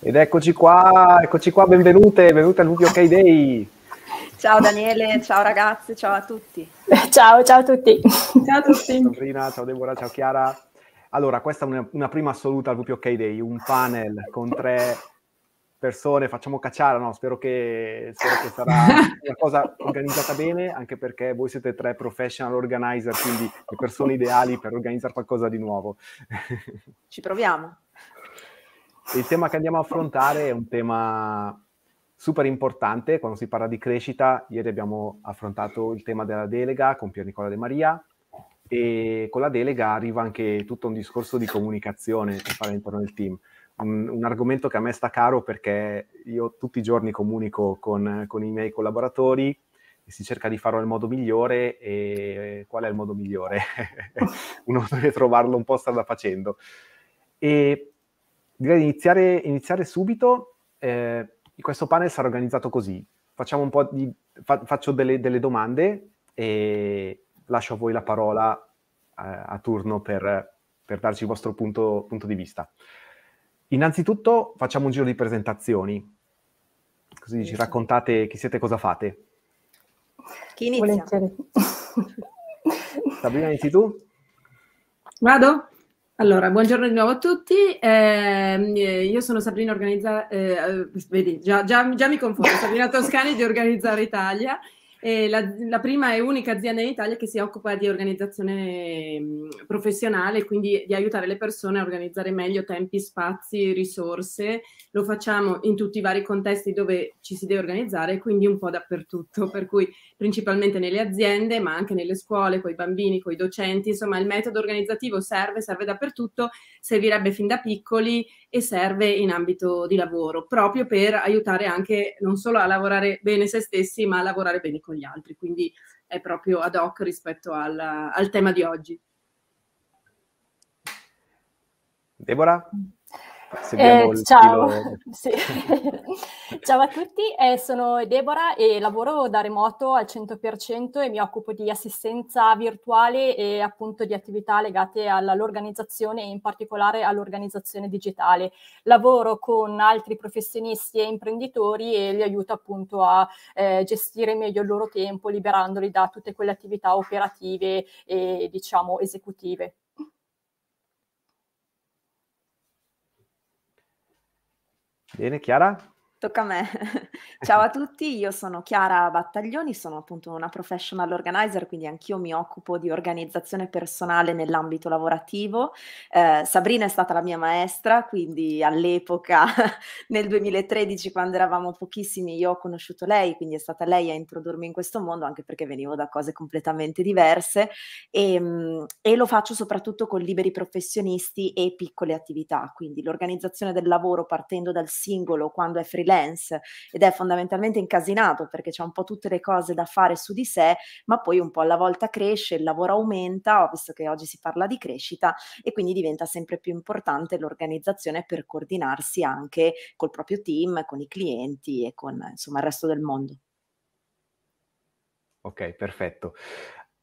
Ed eccoci qua, eccoci qua, benvenute, benvenute al VPOK Day. Ciao Daniele, ciao ragazzi, ciao a tutti. Ciao, ciao a tutti. Ciao a tutti. Sabrina, ciao Deborah, ciao Chiara. Allora, questa è una, una prima assoluta al VPOK Day, un panel con tre persone, facciamo cacciare, no? Spero che, spero che sarà una cosa organizzata bene, anche perché voi siete tre professional organizer, quindi le persone ideali per organizzare qualcosa di nuovo. Ci proviamo. Il tema che andiamo a affrontare è un tema super importante quando si parla di crescita. Ieri abbiamo affrontato il tema della delega con Pier Nicola De Maria e con la delega arriva anche tutto un discorso di comunicazione da fare all'interno del team. Un, un, argomento che a me sta caro perché io tutti i giorni comunico con, con i miei collaboratori e si cerca di farlo nel modo migliore e qual è il modo migliore? Uno deve trovarlo un po' strada facendo. E direi di iniziare, iniziare subito. Eh, questo panel sarà organizzato così. Di, fa, faccio delle, delle, domande e lascio a voi la parola eh, a turno per, per, darci il vostro punto, punto, di vista. Innanzitutto facciamo un giro di presentazioni, così ci raccontate chi siete e cosa fate. Chi inizia? Sabrina, inizi tu? Vado? Allora, buongiorno di nuovo a tutti. Ehm, eh, io sono Sabrina Organizza, eh, eh, vedi, già, già, già mi confondo, Sabrina Toscani di Organizzare Italia eh, la, la, prima e unica azienda in Italia che si occupa di organizzazione mh, professionale, quindi di aiutare le persone a organizzare meglio tempi, spazi, risorse. Lo facciamo in tutti i vari contesti dove ci si deve organizzare, quindi un po' dappertutto, per cui principalmente nelle aziende, ma anche nelle scuole, con i bambini, con i docenti, insomma il metodo organizzativo serve, serve dappertutto, servirebbe fin da piccoli e serve in ambito di lavoro, proprio per aiutare anche non solo a lavorare bene se stessi, ma a lavorare bene con gli altri. Quindi è proprio ad hoc rispetto al, al tema di oggi. Deborah? Eh, ciao. Sì. ciao. a tutti, eh, sono Deborah e lavoro da remoto al 100% e mi occupo di assistenza virtuale e appunto di attività legate all'organizzazione e in particolare all'organizzazione digitale. Lavoro con altri professionisti e imprenditori e li aiuto appunto a eh, gestire meglio il loro tempo liberandoli da tutte quelle attività operative e diciamo esecutive. ¿Viene, Chiara? Tocca a me. Ciao a tutti, io sono Chiara Battaglioni, sono appunto una professional organizer, quindi anch'io mi occupo di organizzazione personale nell'ambito lavorativo. Eh, Sabrina è stata la mia maestra, quindi all'epoca, nel 2013, quando eravamo pochissimi, io ho conosciuto lei, quindi è stata lei a introdurmi in questo mondo, anche perché venivo da cose completamente diverse e, ehm, e lo faccio soprattutto con liberi professionisti e piccole attività, quindi l'organizzazione del lavoro partendo dal singolo quando è freelance freelance ed è fondamentalmente incasinato perché c'è un po' tutte le cose da fare su di sé, ma poi un po' alla volta cresce, il lavoro aumenta, visto che oggi si parla di crescita e quindi diventa sempre più importante l'organizzazione per coordinarsi anche col proprio team, con i clienti e con insomma il resto del mondo. Ok, perfetto.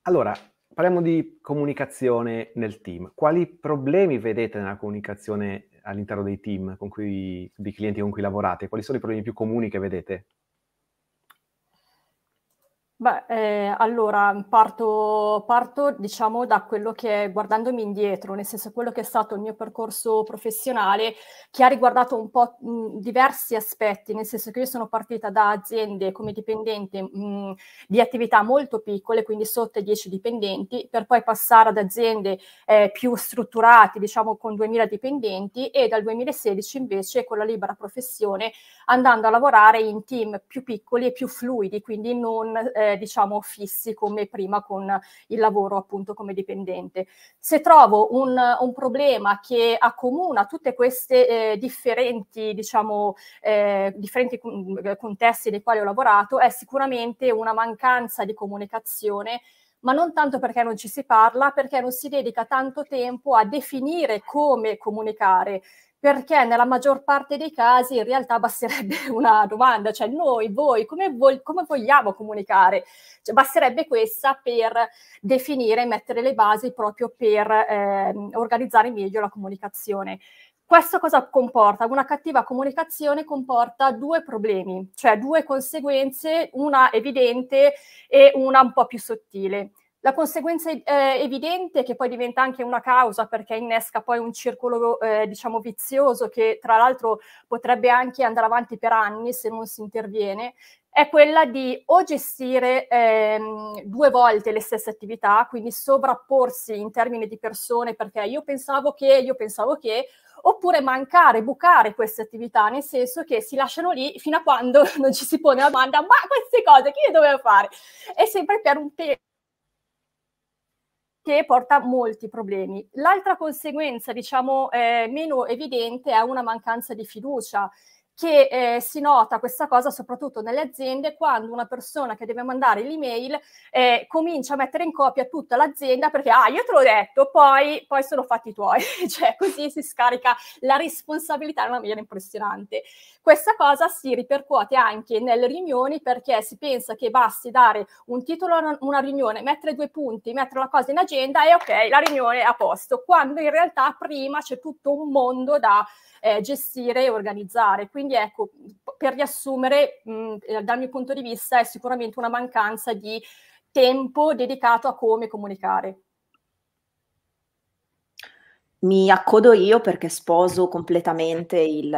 Allora, parliamo di comunicazione nel team. Quali problemi vedete nella comunicazione all'interno dei team cui, dei clienti con cui lavorate? Quali sono i problemi più comuni che vedete? Beh, ehm, allora parto parto diciamo da quello che è guardandomi indietro, nel senso quello che è stato il mio percorso professionale che ha riguardato un po', mhmm, diversi aspetti, nel senso che io sono partita da aziende come dipendente, mhmm, di attività molto piccole, quindi sotto i 10 dipendenti, per poi passare ad aziende, ehm, più strutturate, diciamo con 2000 dipendenti e dal 2016 invece con la libera professione andando a lavorare in team più piccoli e più fluidi, quindi non, ehm eh, diciamo fissi come prima con il lavoro appunto come dipendente. Se trovo un, un problema che accomuna tutte queste eh, differenti, diciamo, eh, differenti eh, contesti nei quali ho lavorato, è sicuramente una mancanza di comunicazione ma non tanto perché non ci si parla, perché non si dedica tanto tempo a definire come comunicare perché nella maggior parte dei casi in realtà basterebbe una domanda, cioè noi, voi, come, vo- come vogliamo comunicare? Cioè, basterebbe questa per definire e mettere le basi proprio per eh, organizzare meglio la comunicazione. Questo cosa comporta? Una cattiva comunicazione comporta due problemi, cioè due conseguenze, una evidente e una un po' più sottile. La conseguenza eh, evidente, che poi diventa anche una causa perché innesca poi un circolo eh, diciamo vizioso che tra l'altro potrebbe anche andare avanti per anni se non si interviene, è quella di o gestire ehm, due volte le stesse attività, quindi sovrapporsi in termini di persone perché io pensavo che, io pensavo che, oppure mancare, bucare queste attività, nel senso che si lasciano lì fino a quando non ci si pone la domanda ma queste cose chi le doveva fare? È sempre per un tempo che porta molti problemi. L'altra conseguenza, diciamo, eh, meno evidente è una mancanza di fiducia che eh, si nota questa cosa soprattutto nelle aziende quando una persona che deve mandare l'email eh, comincia a mettere in copia tutta l'azienda perché ah io te l'ho detto poi, poi sono fatti tuoi cioè così si scarica la responsabilità in una maniera impressionante questa cosa si ripercuote anche nelle riunioni perché si pensa che basti dare un titolo a una riunione mettere due punti mettere una cosa in agenda e ok la riunione è a posto quando in realtà prima c'è tutto un mondo da eh, gestire e organizzare. Quindi ecco, per riassumere, mh, mm, eh, dal mio punto di vista è sicuramente una mancanza di tempo dedicato a come comunicare mi accodo io perché sposo completamente il,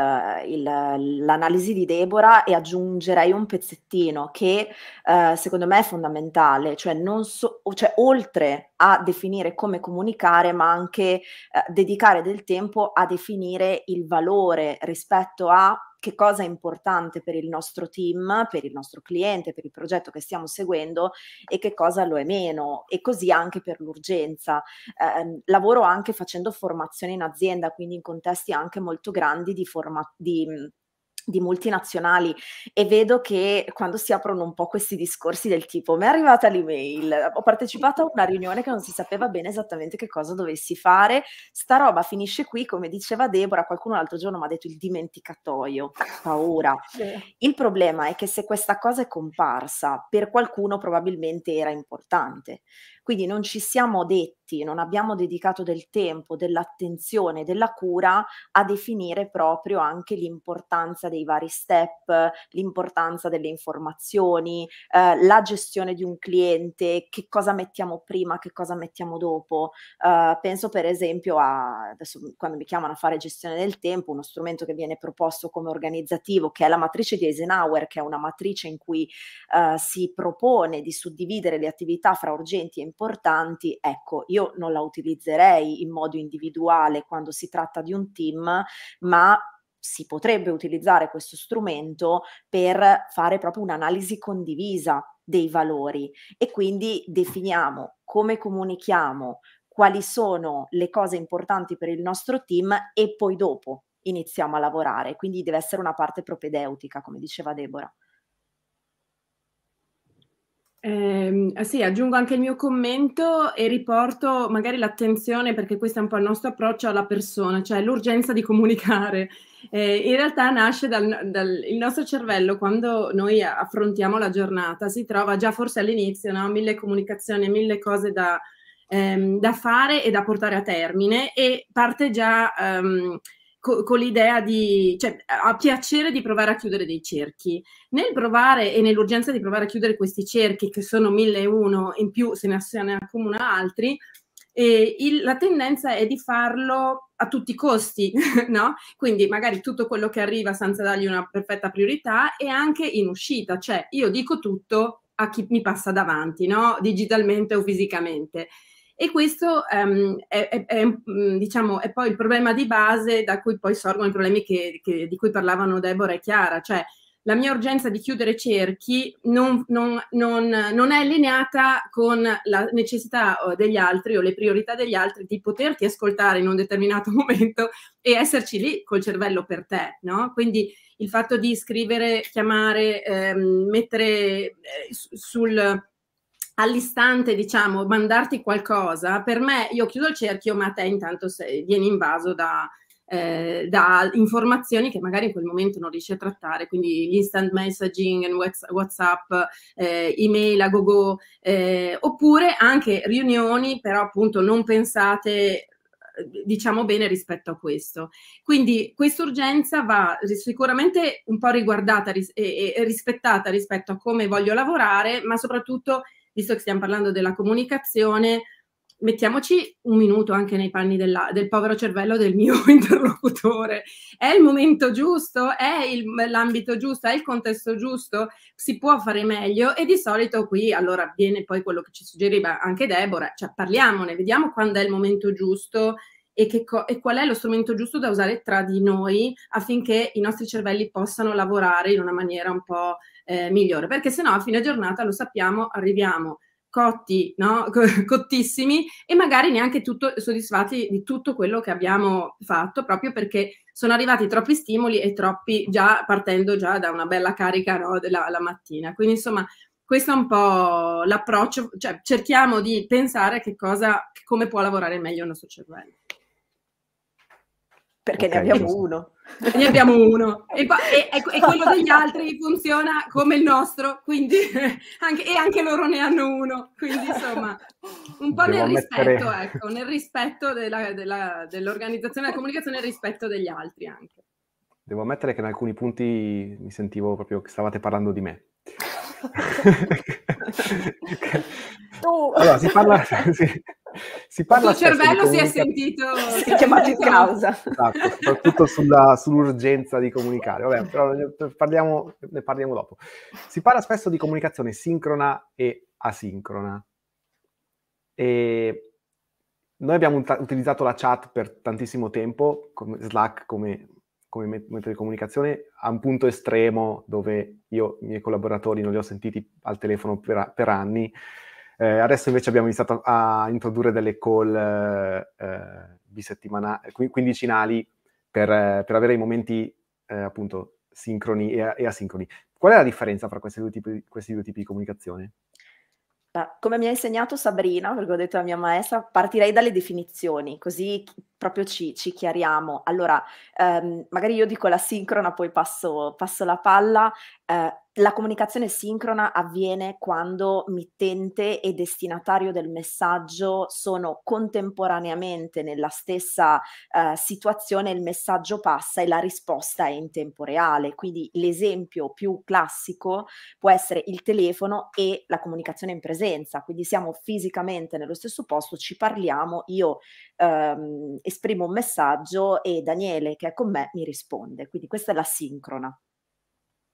il, l'analisi di Deborah e aggiungerei un pezzettino che eh, secondo me è fondamentale, cioè, so, cioè, oltre a definire come comunicare, ma anche eh, dedicare del tempo a definire il valore rispetto a che cosa è importante per il nostro team, per il nostro cliente, per il progetto che stiamo seguendo e che cosa lo è meno e così anche per l'urgenza. Eh, lavoro anche facendo formazione in azienda, quindi in contesti anche molto grandi di formazione di multinazionali e vedo che quando si aprono un po' questi discorsi del tipo mi è arrivata l'email, ho partecipato a una riunione che non si sapeva bene esattamente che cosa dovessi fare, sta roba finisce qui, come diceva Deborah, qualcuno l'altro giorno mi ha detto il dimenticatoio, paura. Il problema è che se questa cosa è comparsa, per qualcuno probabilmente era importante. Quindi non ci siamo detti, non abbiamo dedicato del tempo, dell'attenzione, della cura a definire proprio anche l'importanza dei vari step, l'importanza delle informazioni, eh, la gestione di un cliente, che cosa mettiamo prima, che cosa mettiamo dopo. Eh, penso per esempio a, adesso quando mi chiamano a fare gestione del tempo, uno strumento che viene proposto come organizzativo, che è la matrice di Eisenhower, che è una matrice in cui eh, si propone di suddividere le attività fra urgenti e importanti importanti, ecco, io non la utilizzerei in modo individuale quando si tratta di un team, ma si potrebbe utilizzare questo strumento per fare proprio un'analisi condivisa dei valori e quindi definiamo come comunichiamo, quali sono le cose importanti per il nostro team e poi dopo iniziamo a lavorare. Quindi deve essere una parte propedeutica, come diceva Deborah. Eh, eh, sì, aggiungo anche il mio commento e riporto magari l'attenzione, perché questo è un po' il nostro approccio alla persona, cioè l'urgenza di comunicare. Eh, in realtà nasce dal, dal nostro cervello quando noi affrontiamo la giornata, si trova già forse all'inizio, no? mille comunicazioni, mille cose da, ehm, da fare e da portare a termine e parte già ehm, co- con l'idea di, cioè, a piacere di provare a chiudere dei cerchi. Nel provare e nell'urgenza di provare a chiudere questi cerchi, che sono mille e uno, in più se ne, accomuna altri, eh, il, la tendenza è di farlo a tutti i costi, no? Quindi magari tutto quello che arriva senza dargli una perfetta priorità e anche in uscita, cioè io dico tutto a chi mi passa davanti, no? digitalmente o fisicamente. E questo um, è, è, è, mm, diciamo, è, poi il problema di base da cui poi sorgono i problemi che, che, di cui parlavano Deborah e Chiara, cioè la mia urgenza di chiudere cerchi non, non, non, non, è allineata con la necessità eh, degli altri o le priorità degli altri di poterti ascoltare in un determinato momento e esserci lì col cervello per te, no? Quindi il fatto di scrivere, chiamare, ehm, mettere eh, sul all'istante, diciamo, mandarti qualcosa, per me io chiudo il cerchio, ma te intanto sei, vieni invaso da, eh, da informazioni che magari in quel momento non riesci a trattare, quindi l'instant messaging, WhatsApp, eh, email a go-go, eh, oppure anche riunioni, però appunto non pensate diciamo bene rispetto a questo. Quindi questa urgenza va sicuramente un po' riguardata ris- e, e rispettata rispetto a come voglio lavorare, ma soprattutto visto che stiamo parlando della comunicazione, mettiamoci un minuto anche nei panni della, del povero cervello del mio interlocutore. È il momento giusto? È il, l'ambito giusto? È il contesto giusto? Si può fare meglio? E di solito qui allora viene poi quello che ci suggeriva anche Deborah, cioè parliamone, vediamo quando è il momento giusto e, co- e, qual è lo strumento giusto da usare tra di noi affinché i nostri cervelli possano lavorare in una maniera un po' eh, migliore, perché sennò a fine giornata lo sappiamo, arriviamo cotti, no? cottissimi e magari neanche tutto, soddisfatti di tutto quello che abbiamo fatto, proprio perché sono arrivati troppi stimoli e troppi già partendo già da una bella carica no? della la mattina. Quindi insomma questo è un po' l'approccio, cioè cerchiamo di pensare che cosa, come può lavorare meglio il nostro cervello. Perché okay, ne abbiamo giusto. uno. Ne abbiamo uno. E, poi, e, e, quello degli altri funziona come il nostro, quindi, anche, e anche loro ne hanno uno. Quindi, insomma, un po' Devo nel mettere... rispetto, ecco, nel rispetto della, della, dell'organizzazione della comunicazione e nel rispetto degli altri anche. Devo ammettere che in alcuni punti mi sentivo proprio che stavate parlando di me. allora, si parla, si, si parla il tuo cervello si è sentito si è chiamato in causa esatto, soprattutto sulla, sull'urgenza di comunicare Vabbè, però ne parliamo, ne parliamo dopo si parla spesso di comunicazione sincrona e asincrona e noi abbiamo ut- utilizzato la chat per tantissimo tempo come Slack come, come metodo di comunicazione a un punto estremo dove io i miei collaboratori non li ho sentiti al telefono per, per anni eh, adesso invece abbiamo iniziato a introdurre delle call eh, eh, bisettimanali, quindicinali per, eh, per, avere i momenti appunto sincroni e, e, asincroni. Qual è la differenza tra questi due tipi, questi due tipi di comunicazione? come mi ha insegnato Sabrina, perché ho detto alla mia maestra, partirei dalle definizioni, così proprio ci, ci chiariamo. Allora, ehm, magari io dico la sincrona, poi passo, passo la palla. Eh, la comunicazione sincrona avviene quando mittente e destinatario del messaggio sono contemporaneamente nella stessa eh, situazione, il messaggio passa e la risposta è in tempo reale. Quindi l'esempio più classico può essere il telefono e la comunicazione in presenza. Quindi siamo fisicamente nello stesso posto, ci parliamo, io ehm, esprimo un messaggio e Daniele che è con me mi risponde. Quindi questa è la sincrona.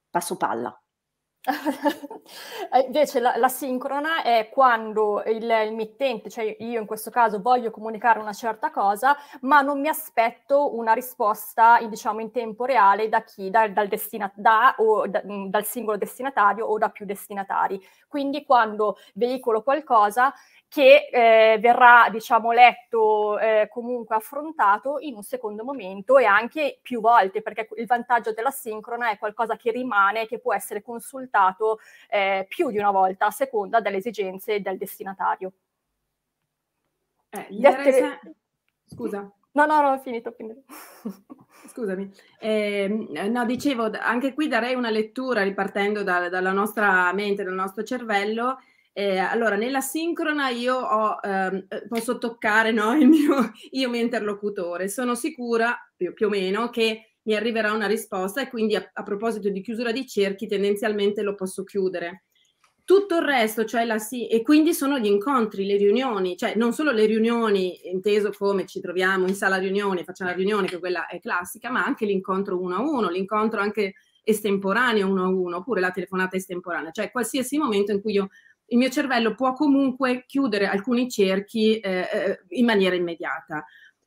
Passo palla. Eh, invece la, la, sincrona è quando il, il, mittente, cioè io in questo caso voglio comunicare una certa cosa, ma non mi aspetto una risposta in, diciamo, in tempo reale da chi, da, dal, destina, da, o, da, mm, dal singolo destinatario o da più destinatari. Quindi quando veicolo qualcosa che eh, verrà diciamo, letto eh, comunque affrontato in un secondo momento e anche più volte, perché il vantaggio della sincrona è qualcosa che rimane, che può essere consultato aumentato eh, più di una volta a seconda delle esigenze del destinatario. Eh, gli se... Scusa. No, no, no, ho finito. Quindi... Scusami. Eh, no, dicevo, anche qui darei una lettura ripartendo da, dalla nostra mente, dal nostro cervello. Eh, allora, nella sincrona io ho, eh, posso toccare no, il, mio, il mio interlocutore. Sono sicura, più, più o meno, che mi arriverà una risposta e quindi a, a proposito di chiusura di cerchi tendenzialmente lo posso chiudere. Tutto il resto, cioè la sì, e quindi sono gli incontri, le riunioni, cioè non solo le riunioni, inteso come ci troviamo in sala riunione, facciamo la riunione, che quella è classica, ma anche l'incontro uno a uno, l'incontro anche estemporaneo uno a uno, oppure la telefonata estemporanea, cioè qualsiasi momento in cui io, il mio cervello può comunque chiudere alcuni cerchi eh, eh in maniera immediata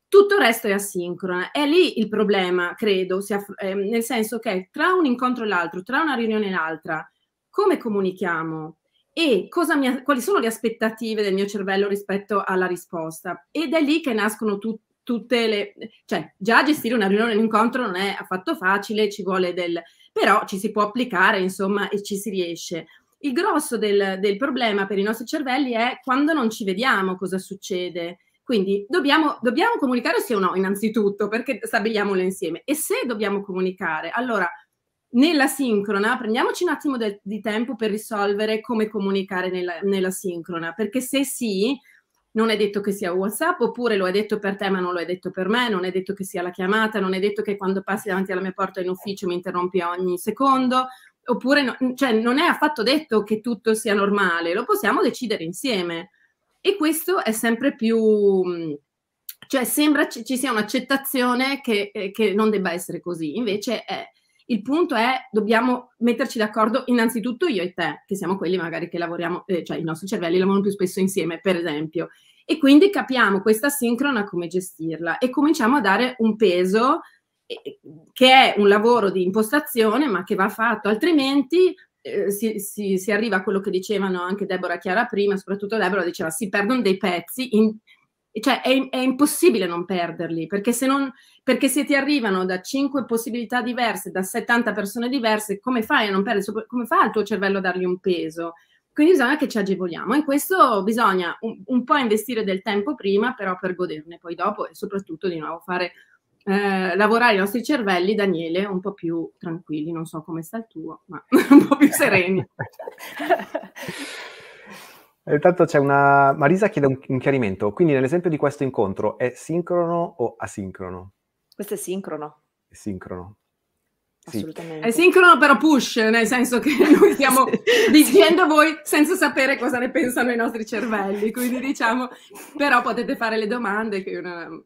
tutto il resto è asincrona. È lì il problema, credo, ehm, nel senso che tra un incontro e l'altro, tra una riunione e l'altra, come comunichiamo e mi, quali sono le aspettative del mio cervello rispetto alla risposta. Ed è lì che nascono tu, tutte le... cioè già gestire una riunione e un incontro non è affatto facile, ci vuole del... però ci si può applicare, insomma, e ci si riesce. Il grosso del, del problema per i nostri cervelli è quando non ci vediamo cosa succede quindi dobbiamo, dobbiamo comunicare sì o no, innanzitutto, perché stabiliamolo insieme. E se dobbiamo comunicare, allora nella sincrona, prendiamoci un attimo de, di tempo per risolvere come comunicare nella, nella, sincrona, perché se sì, non è detto che sia WhatsApp, oppure lo è detto per te ma non lo è detto per me, non è detto che sia la chiamata, non è detto che quando passi davanti alla mia porta in ufficio mi interrompi ogni secondo, oppure no, cioè non è affatto detto che tutto sia normale, lo possiamo decidere insieme. E questo è sempre più... Mm, cioè sembra ci, ci sia un'accettazione che, eh, che non debba essere così, invece è, il punto è dobbiamo metterci d'accordo innanzitutto io e te, che siamo quelli magari che lavoriamo, eh, cioè i nostri cervelli lavorano più spesso insieme, per esempio. E quindi capiamo questa sincrona come gestirla e cominciamo a dare un peso eh, che è un lavoro di impostazione ma che va fatto, altrimenti eh, si, si, si, arriva a quello che dicevano anche Deborah Chiara prima, soprattutto Deborah diceva si perdono dei pezzi, in, cioè è, è, impossibile non perderli, perché se, non, perché se, ti arrivano da cinque possibilità diverse, da 70 persone diverse, come fai a non perdere, come fa il tuo cervello a dargli un peso? Quindi bisogna che ci agevoliamo. In questo bisogna un, un po' investire del tempo prima, però per goderne poi dopo e soprattutto di nuovo fare eh, lavorare i nostri cervelli, Daniele, un po' più tranquilli, non so come sta il tuo, ma un po' più sereni. Intanto c'è una... Marisa chiede un, un chiarimento, quindi nell'esempio di questo incontro è sincrono o asincrono? Questo è sincrono. È sincrono. Sì. Assolutamente. È sincrono però push, nel senso che noi stiamo sì. dicendo sì. voi senza sapere cosa ne pensano i nostri cervelli, quindi diciamo, però potete fare le domande che una, no?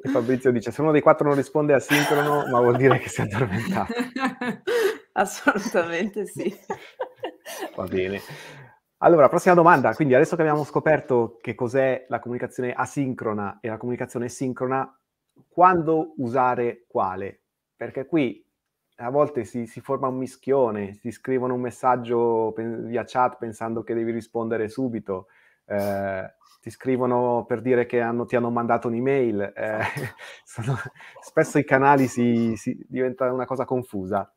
E Fabrizio dice, se uno dei quattro non risponde a sincrono, ma vuol dire che si è addormentato. Assolutamente sì. Va bene. Allora, prossima domanda. Quindi adesso che abbiamo scoperto che cos'è la comunicazione asincrona e la comunicazione sincrona, quando usare quale? Perché qui a volte si, si forma un mischione, si scrivono un messaggio via chat pensando che devi rispondere subito, eh, ti scrivono per dire che hanno, ti hanno mandato un'email, eh, esatto. sono, spesso i canali si, si diventano una cosa confusa.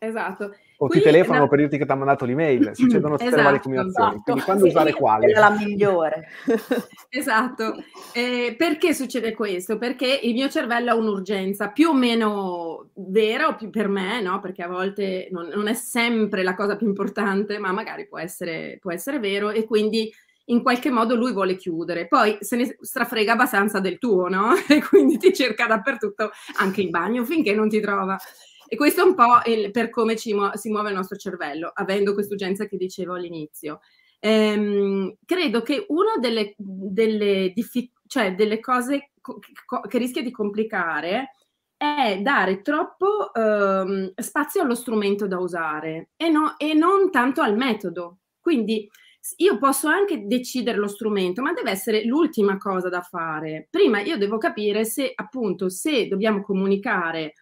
Esatto. O Quindi, ti telefonano no. per dirti che ti hanno mandato l'email, succedono tutte esatto, le varie combinazioni. Esatto. Quindi quando sì, usare quale? È la migliore. esatto. Eh, perché succede questo? Perché il mio cervello ha un'urgenza più o meno vera, o più per me, no? Perché a volte non, non è sempre la cosa più importante, ma magari può essere, può essere vero e quindi in qualche modo lui vuole chiudere, poi se ne strafrega abbastanza del tuo, no? E quindi ti cerca dappertutto, anche in bagno, finché non ti trova. E questo è un po' il, per come mu- si muove il nostro cervello, avendo quest'urgenza che dicevo all'inizio. Ehm, credo che una delle, delle, diffi- cioè delle cose co- co- che rischia di complicare è dare troppo ehm, spazio allo strumento da usare e, no- e non tanto al metodo. Quindi io posso anche decidere lo strumento, ma deve essere l'ultima cosa da fare. Prima io devo capire se appunto se dobbiamo comunicare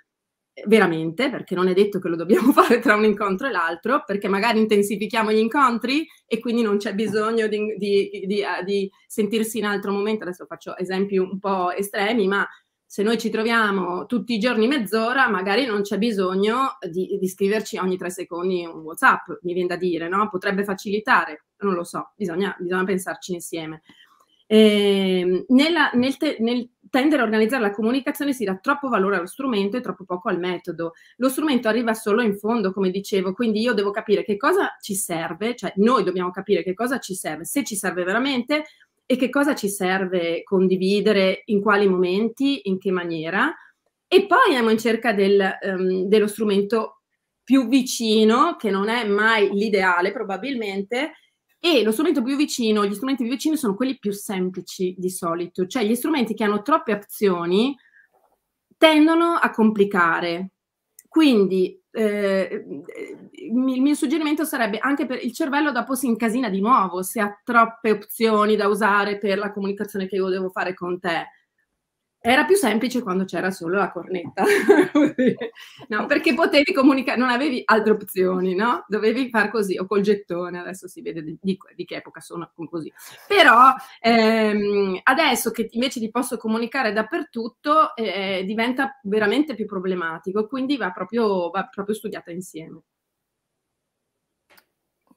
eh, veramente, perché non è detto che lo dobbiamo fare tra un incontro e l'altro, perché magari intensifichiamo gli incontri e quindi non c'è bisogno di, di, di, eh, di, sentirsi in altro momento. Adesso faccio esempi un po' estremi, ma se noi ci troviamo tutti i giorni mezz'ora, magari non c'è bisogno di, scriverci ogni tre secondi un WhatsApp, mi viene da dire, no? Potrebbe facilitare non lo so, bisogna, bisogna pensarci insieme. Eh, nella, nel, te, nel, tendere a organizzare la comunicazione si dà troppo valore allo strumento e troppo poco al metodo. Lo strumento arriva solo in fondo, come dicevo, quindi io devo capire che cosa ci serve, cioè noi dobbiamo capire che cosa ci serve, se ci serve veramente e che cosa ci serve condividere, in quali momenti, in che maniera. E poi andiamo in cerca del, um, dello strumento più vicino, che non è mai l'ideale probabilmente, e lo strumento più vicino, gli strumenti più vicini sono quelli più semplici di solito, cioè gli strumenti che hanno troppe opzioni tendono a complicare. Quindi eh, il mio suggerimento sarebbe anche per il cervello dopo si incasina di nuovo se ha troppe opzioni da usare per la comunicazione che io devo fare con te. Era più semplice quando c'era solo la cornetta, no, perché potevi comunicare, non avevi altre opzioni, no? Dovevi far così, o col gettone, adesso si vede di, di, che epoca sono così. Però ehm, adesso che invece ti posso comunicare dappertutto, eh, diventa veramente più problematico, quindi va proprio, va proprio studiata insieme.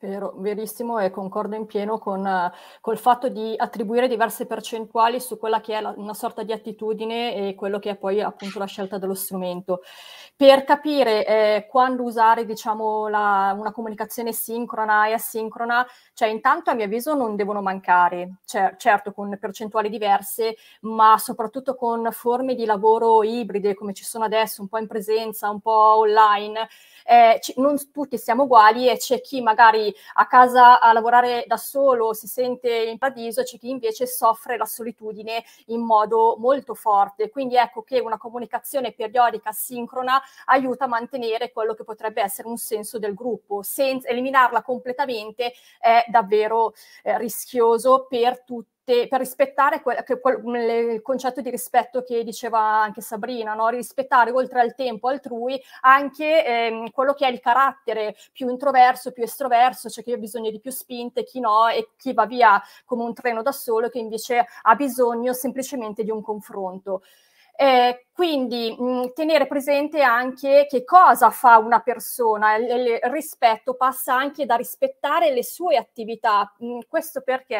Vero, verissimo e concordo in pieno con uh, col fatto di attribuire diverse percentuali su quella che è la, una sorta di attitudine e quello che è poi appunto la scelta dello strumento. Per capire eh, quando usare diciamo la, una comunicazione sincrona e asincrona, cioè intanto a mio avviso non devono mancare, cioè, certo con percentuali diverse, ma soprattutto con forme di lavoro ibride come ci sono adesso, un po' in presenza, un po' online. Eh, ci, non tutti siamo uguali e c'è chi magari a casa a lavorare da solo si sente in paradiso, c'è chi invece soffre la solitudine in modo molto forte. Quindi ecco che una comunicazione periodica sincrona aiuta a mantenere quello che potrebbe essere un senso del gruppo. Senza eliminarla completamente è davvero eh, rischioso per tutti te, per rispettare quel, quel, il concetto di rispetto che diceva anche Sabrina, no? rispettare oltre al tempo altrui anche ehm, quello che è il carattere più introverso, più estroverso, cioè chi ha bisogno di più spinte, chi no, e chi va via come un treno da solo, che invece ha bisogno semplicemente di un confronto. Eh, quindi mh, tenere presente anche che cosa fa una persona, il, il rispetto passa anche da rispettare le sue attività, mh, questo perché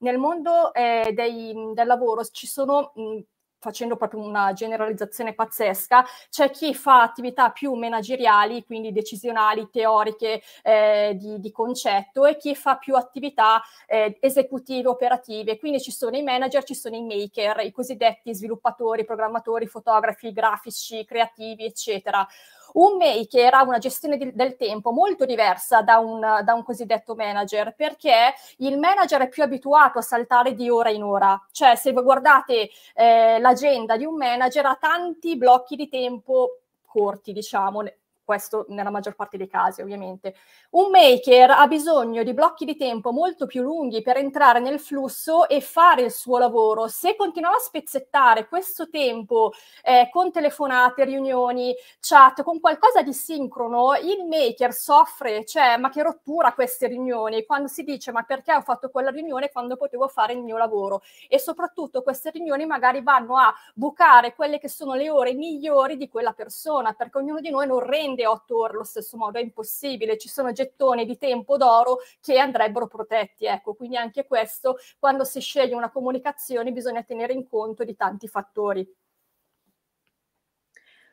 nel mondo eh, dei, del lavoro ci sono... Mh, mm, facendo proprio una generalizzazione pazzesca, c'è chi fa attività più manageriali, quindi decisionali, teoriche eh, di, di, concetto, e chi fa più attività eh, esecutive, operative. Quindi ci sono i manager, ci sono i maker, i cosiddetti sviluppatori, programmatori, fotografi, grafici, creativi, eccetera. Un maker ha una gestione di, del tempo molto diversa da un, da un, cosiddetto manager, perché il manager è più abituato a saltare di ora in ora. Cioè, se voi guardate eh, l'agenda di un manager, ha tanti blocchi di tempo corti, diciamo, questo nella maggior parte dei casi ovviamente. Un maker ha bisogno di blocchi di tempo molto più lunghi per entrare nel flusso e fare il suo lavoro. Se continuava a spezzettare questo tempo eh, con telefonate, riunioni, chat, con qualcosa di sincrono, il maker soffre, cioè ma che rottura queste riunioni, quando si dice ma perché ho fatto quella riunione quando potevo fare il mio lavoro e soprattutto queste riunioni magari vanno a bucare quelle che sono le ore migliori di quella persona perché ognuno di noi non rende 8 ore allo stesso modo, è impossibile, ci sono gettoni di tempo d'oro che andrebbero protetti, ecco, quindi anche questo quando si sceglie una comunicazione bisogna tenere in conto di tanti fattori.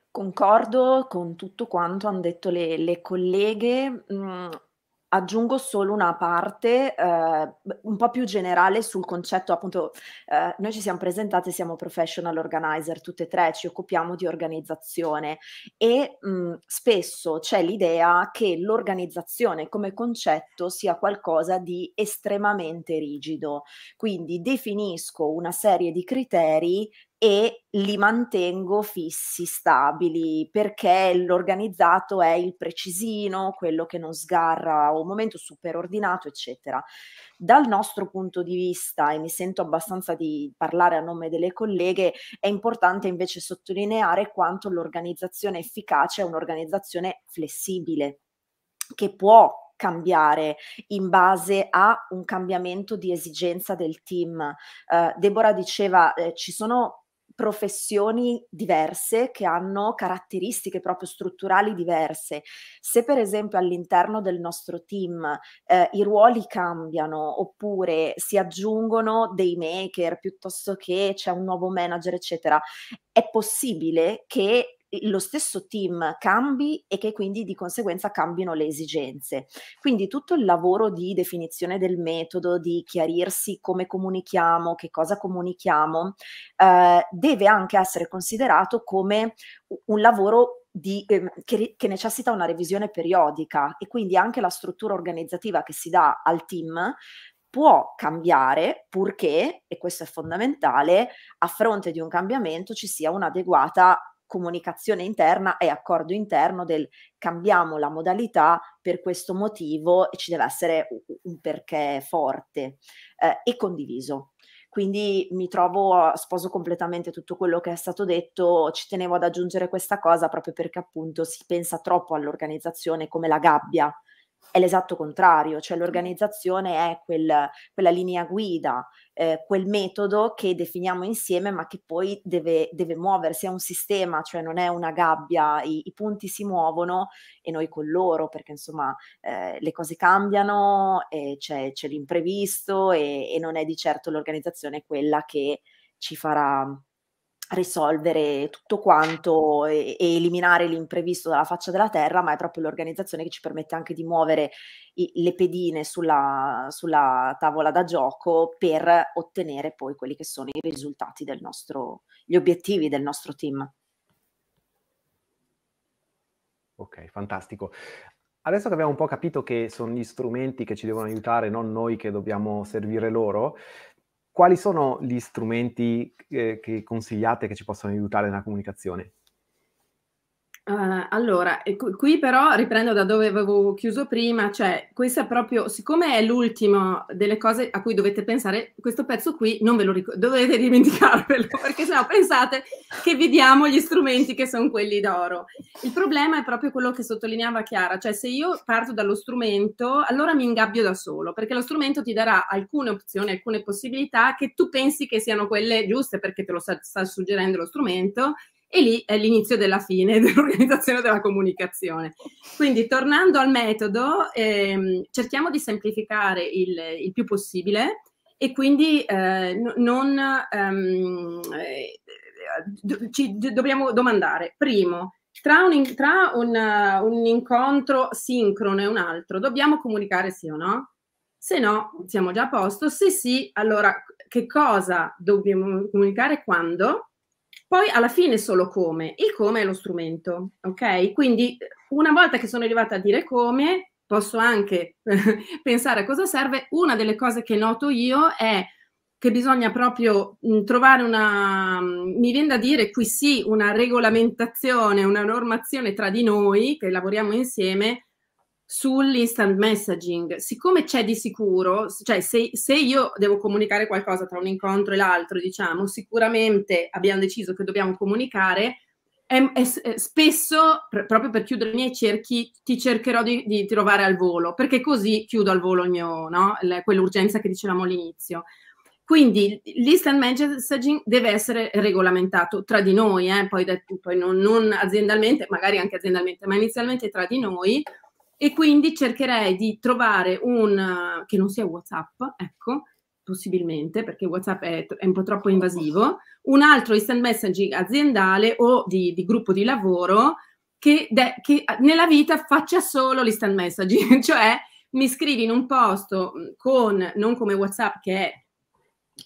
Concordo con tutto quanto hanno detto le, le colleghe. Mm, aggiungo solo una parte eh, un po' più generale sul concetto, appunto, eh, noi ci siamo presentate, siamo professional organizer tutte e tre, ci occupiamo di organizzazione e mh, mm, spesso c'è l'idea che l'organizzazione come concetto sia qualcosa di estremamente rigido, quindi definisco una serie di criteri e li mantengo fissi, stabili, perché l'organizzato è il precisino, quello che non sgarra a un momento superordinato, eccetera. Dal nostro punto di vista, e mi sento abbastanza di parlare a nome delle colleghe, è importante invece sottolineare quanto l'organizzazione efficace è un'organizzazione flessibile, che può cambiare in base a un cambiamento di esigenza del team. Eh, Deborah diceva eh, ci sono professioni diverse che hanno caratteristiche proprio strutturali diverse. Se per esempio all'interno del nostro team eh, i ruoli cambiano oppure si aggiungono dei maker piuttosto che c'è un nuovo manager, eccetera, è possibile che lo stesso team cambi e che quindi di conseguenza cambino le esigenze. Quindi tutto il lavoro di definizione del metodo, di chiarirsi come comunichiamo, che cosa comunichiamo, eh, deve anche essere considerato come un lavoro di, eh, che, che, necessita una revisione periodica e quindi anche la struttura organizzativa che si dà al team può cambiare purché, e questo è fondamentale, a fronte di un cambiamento ci sia un'adeguata comunicazione interna e accordo interno del cambiamo la modalità per questo motivo e ci deve essere un perché forte eh, e condiviso. Quindi mi trovo, sposo completamente tutto quello che è stato detto, ci tenevo ad aggiungere questa cosa proprio perché appunto si pensa troppo all'organizzazione come la gabbia, è l'esatto contrario, cioè l'organizzazione è quel, quella linea guida, eh, quel metodo che definiamo insieme ma che poi deve, deve, muoversi, è un sistema, cioè non è una gabbia, i, i punti si muovono e noi con loro perché insomma eh, le cose cambiano, c'è, c'è, l'imprevisto e, e non è di certo l'organizzazione quella che ci farà risolvere tutto quanto e, e, eliminare l'imprevisto dalla faccia della terra, ma è proprio l'organizzazione che ci permette anche di muovere i, le pedine sulla, sulla, tavola da gioco per ottenere poi quelli che sono i risultati del nostro, gli obiettivi del nostro team. Ok, fantastico. Adesso che abbiamo un po' capito che sono gli strumenti che ci devono aiutare, non noi che dobbiamo servire loro, quali sono gli strumenti eh, che consigliate che ci possono aiutare nella comunicazione? Uh, allora, qui però riprendo da dove avevo chiuso prima, cioè questa è proprio, siccome è l'ultimo delle cose a cui dovete pensare, questo pezzo qui non ve lo ricordo, dovete dimenticarvelo, perché sennò pensate che vi diamo gli strumenti che sono quelli d'oro. Il problema è proprio quello che sottolineava Chiara, cioè se io parto dallo strumento, allora mi ingabbio da solo, perché lo strumento ti darà alcune opzioni, alcune possibilità che tu pensi che siano quelle giuste, perché te lo sta, sta suggerendo lo strumento, e lì è l'inizio della fine dell'organizzazione della comunicazione. Quindi tornando al metodo, ehm, cerchiamo di semplificare il, il, più possibile e quindi eh, n- non ehm, eh, do- ci do- dobbiamo domandare, primo, tra, un, in- tra un, uh, un incontro sincrono e un altro, dobbiamo comunicare sì o no? Se no, siamo già a posto. Se sì, allora che cosa dobbiamo comunicare quando? Poi alla fine solo come. Il come è lo strumento, ok? Quindi eh, una volta che sono arrivata a dire come, posso anche pensare a cosa serve. Una delle cose che noto io è che bisogna proprio trovare una, mi viene da dire qui sì, una regolamentazione, una normazione tra di noi che lavoriamo insieme sull'instant messaging, siccome c'è di sicuro, cioè se, se, io devo comunicare qualcosa tra un incontro e l'altro, diciamo, sicuramente abbiamo deciso che dobbiamo comunicare, è, è, è, spesso, pr- proprio per chiudere i miei cerchi, ti cercherò di, di, trovare al volo, perché così chiudo al volo il mio, no? Le, quell'urgenza che dicevamo all'inizio. Quindi l'instant messaging deve essere regolamentato tra di noi, eh? poi, poi non, non aziendalmente, magari anche aziendalmente, ma inizialmente tra di noi, e quindi cercherei di trovare un che non sia WhatsApp, ecco, possibilmente perché WhatsApp è, è un po' troppo invasivo, un altro instant messaging aziendale o di, di gruppo di lavoro che, de, che, nella vita faccia solo l'instant messaging, cioè mi scrivi in un posto mm, con, non come WhatsApp che è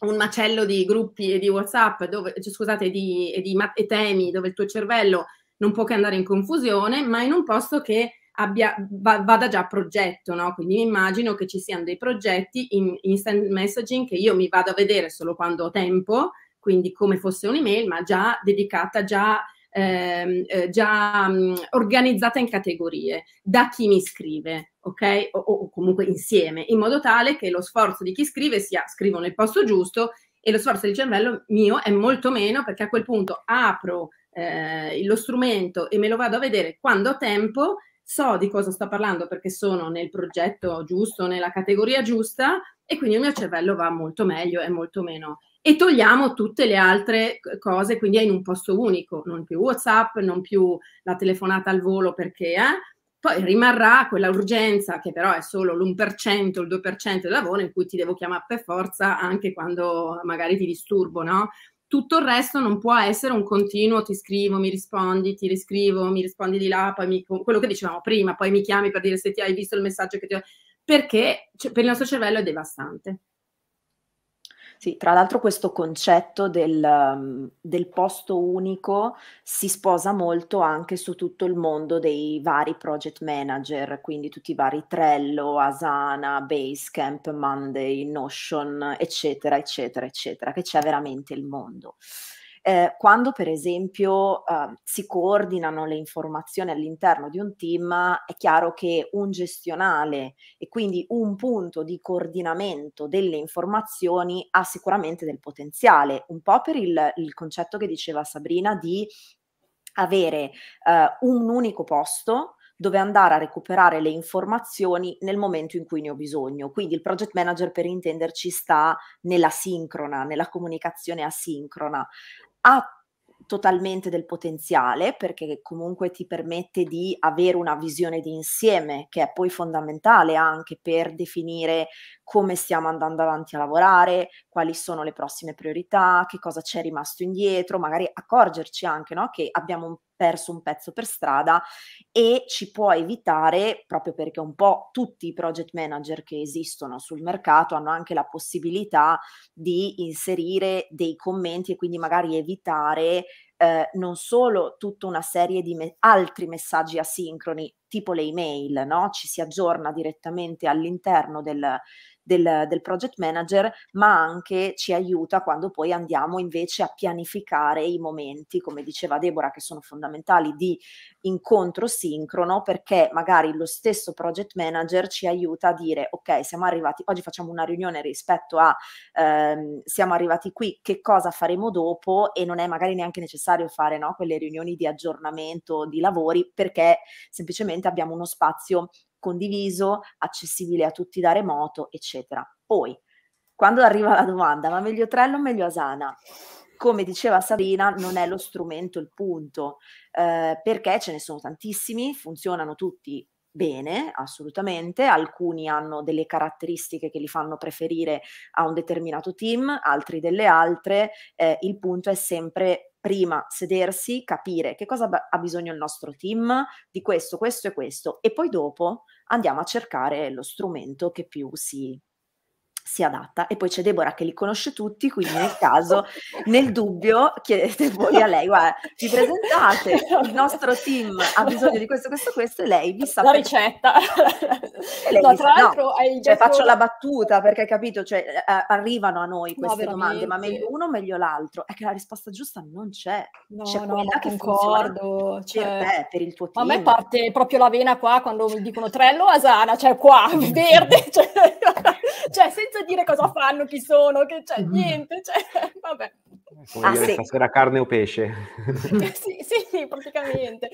un macello di gruppi e di WhatsApp, dove, eh, cioè, scusate, di, e di e temi dove il tuo cervello non può che andare in confusione, ma in un posto che abbia, vada già a progetto, no? Quindi mi immagino che ci siano dei progetti in instant messaging che io mi vado a vedere solo quando ho tempo, quindi come fosse un'email, ma già dedicata, già, ehm, eh, già um, organizzata in categorie, da chi mi scrive, ok? O, o, comunque insieme, in modo tale che lo sforzo di chi scrive sia scrivo nel posto giusto e lo sforzo del cervello mio è molto meno perché a quel punto apro eh, lo strumento e me lo vado a vedere quando ho tempo so di cosa sto parlando perché sono nel progetto giusto, nella categoria giusta e quindi il mio cervello va molto meglio e molto meno. E togliamo tutte le altre cose, quindi è in un posto unico, non più WhatsApp, non più la telefonata al volo perché eh? poi rimarrà quella urgenza che però è solo l'1%, il 2% del lavoro in cui ti devo chiamare per forza anche quando magari ti disturbo, no? tutto il resto non può essere un continuo ti scrivo, mi rispondi, ti riscrivo, mi rispondi di là, poi mi, quello che dicevamo prima, poi mi chiami per dire se ti hai visto il messaggio che ti ho... perché cioè, per il nostro cervello è devastante. Sì, tra l'altro questo concetto del, ehm, del, posto unico si sposa molto anche su tutto il mondo dei vari project manager, quindi tutti i vari Trello, Asana, Basecamp, Monday, Notion, eccetera, eccetera, eccetera, che c'è veramente il mondo. Eh, quando per esempio eh, si coordinano le informazioni all'interno di un team, è chiaro che un gestionale e quindi un punto di coordinamento delle informazioni ha sicuramente del potenziale, un po' per il, il concetto che diceva Sabrina di avere eh, un unico posto dove andare a recuperare le informazioni nel momento in cui ne ho bisogno. Quindi il project manager, per intenderci, sta nella sincrona, nella comunicazione asincrona ha totalmente del potenziale perché comunque ti permette di avere una visione di insieme che è poi fondamentale anche per definire come stiamo andando avanti a lavorare, quali sono le prossime priorità, che cosa c'è rimasto indietro, magari accorgerci anche no? che abbiamo perso un pezzo per strada e ci può evitare, proprio perché un po' tutti i project manager che esistono sul mercato hanno anche la possibilità di inserire dei commenti e quindi magari evitare eh, non solo tutta una serie di me- altri messaggi asincroni tipo le email, no? ci si aggiorna direttamente all'interno del, del, del, project manager, ma anche ci aiuta quando poi andiamo invece a pianificare i momenti, come diceva Deborah, che sono fondamentali di incontro sincrono, perché magari lo stesso project manager ci aiuta a dire, ok, siamo arrivati, oggi facciamo una riunione rispetto a ehm, siamo arrivati qui, che cosa faremo dopo e non è magari neanche necessario fare no, quelle riunioni di aggiornamento di lavori perché semplicemente finalmente abbiamo uno spazio condiviso, accessibile a tutti da remoto, eccetera. Poi, quando arriva la domanda, ma meglio Trello o meglio Asana? Come diceva Sabrina, non è lo strumento il punto, eh, perché ce ne sono tantissimi, funzionano tutti bene, assolutamente, alcuni hanno delle caratteristiche che li fanno preferire a un determinato team, altri delle altre, eh, il punto è sempre prima sedersi, capire che cosa ha bisogno il nostro team, di questo, questo e questo, e poi dopo andiamo a cercare lo strumento che più si si adatta. E poi c'è Deborah che li conosce tutti, quindi nel caso, nel dubbio, chiedete voi a lei, guarda, vi presentate, il nostro team ha bisogno di questo, questo, questo, e lei vi sa... La ricetta. Lei no, tra sa, l'altro no, hai cioè, faccio la battuta, perché hai capito, cioè, eh, arrivano a noi queste no, domande, ma meglio uno, meglio l'altro. È che la risposta giusta non c'è. No, c'è no, quella che concordo. Cioè... Per te, per il tuo team. Ma a me parte proprio la vena qua quando mi dicono Trello Asana, cioè qua, verde, cioè cioè senza dire cosa fanno, chi sono, che c'è, cioè, mm-hmm. niente, cioè, vabbè. Come ah, dire sì. stasera carne o pesce. sì, sì, praticamente.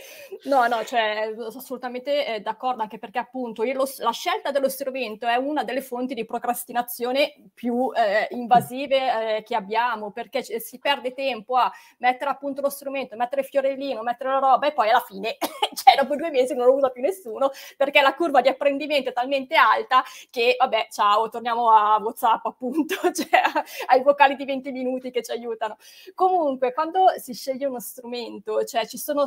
No, no, cioè eh, assolutamente eh, d'accordo, anche perché appunto lo, la scelta dello strumento è una delle fonti di procrastinazione più eh, invasive eh, che abbiamo, perché c- si perde tempo a mettere appunto lo strumento, mettere il fiorellino, mettere la roba e poi alla fine, cioè dopo due mesi non lo usa più nessuno, perché la curva di apprendimento è talmente alta che, vabbè, ciao, torniamo a WhatsApp appunto, cioè ai vocali di 20 minuti che ci aiutano ascoltano. Comunque, quando si sceglie uno strumento, cioè ci sono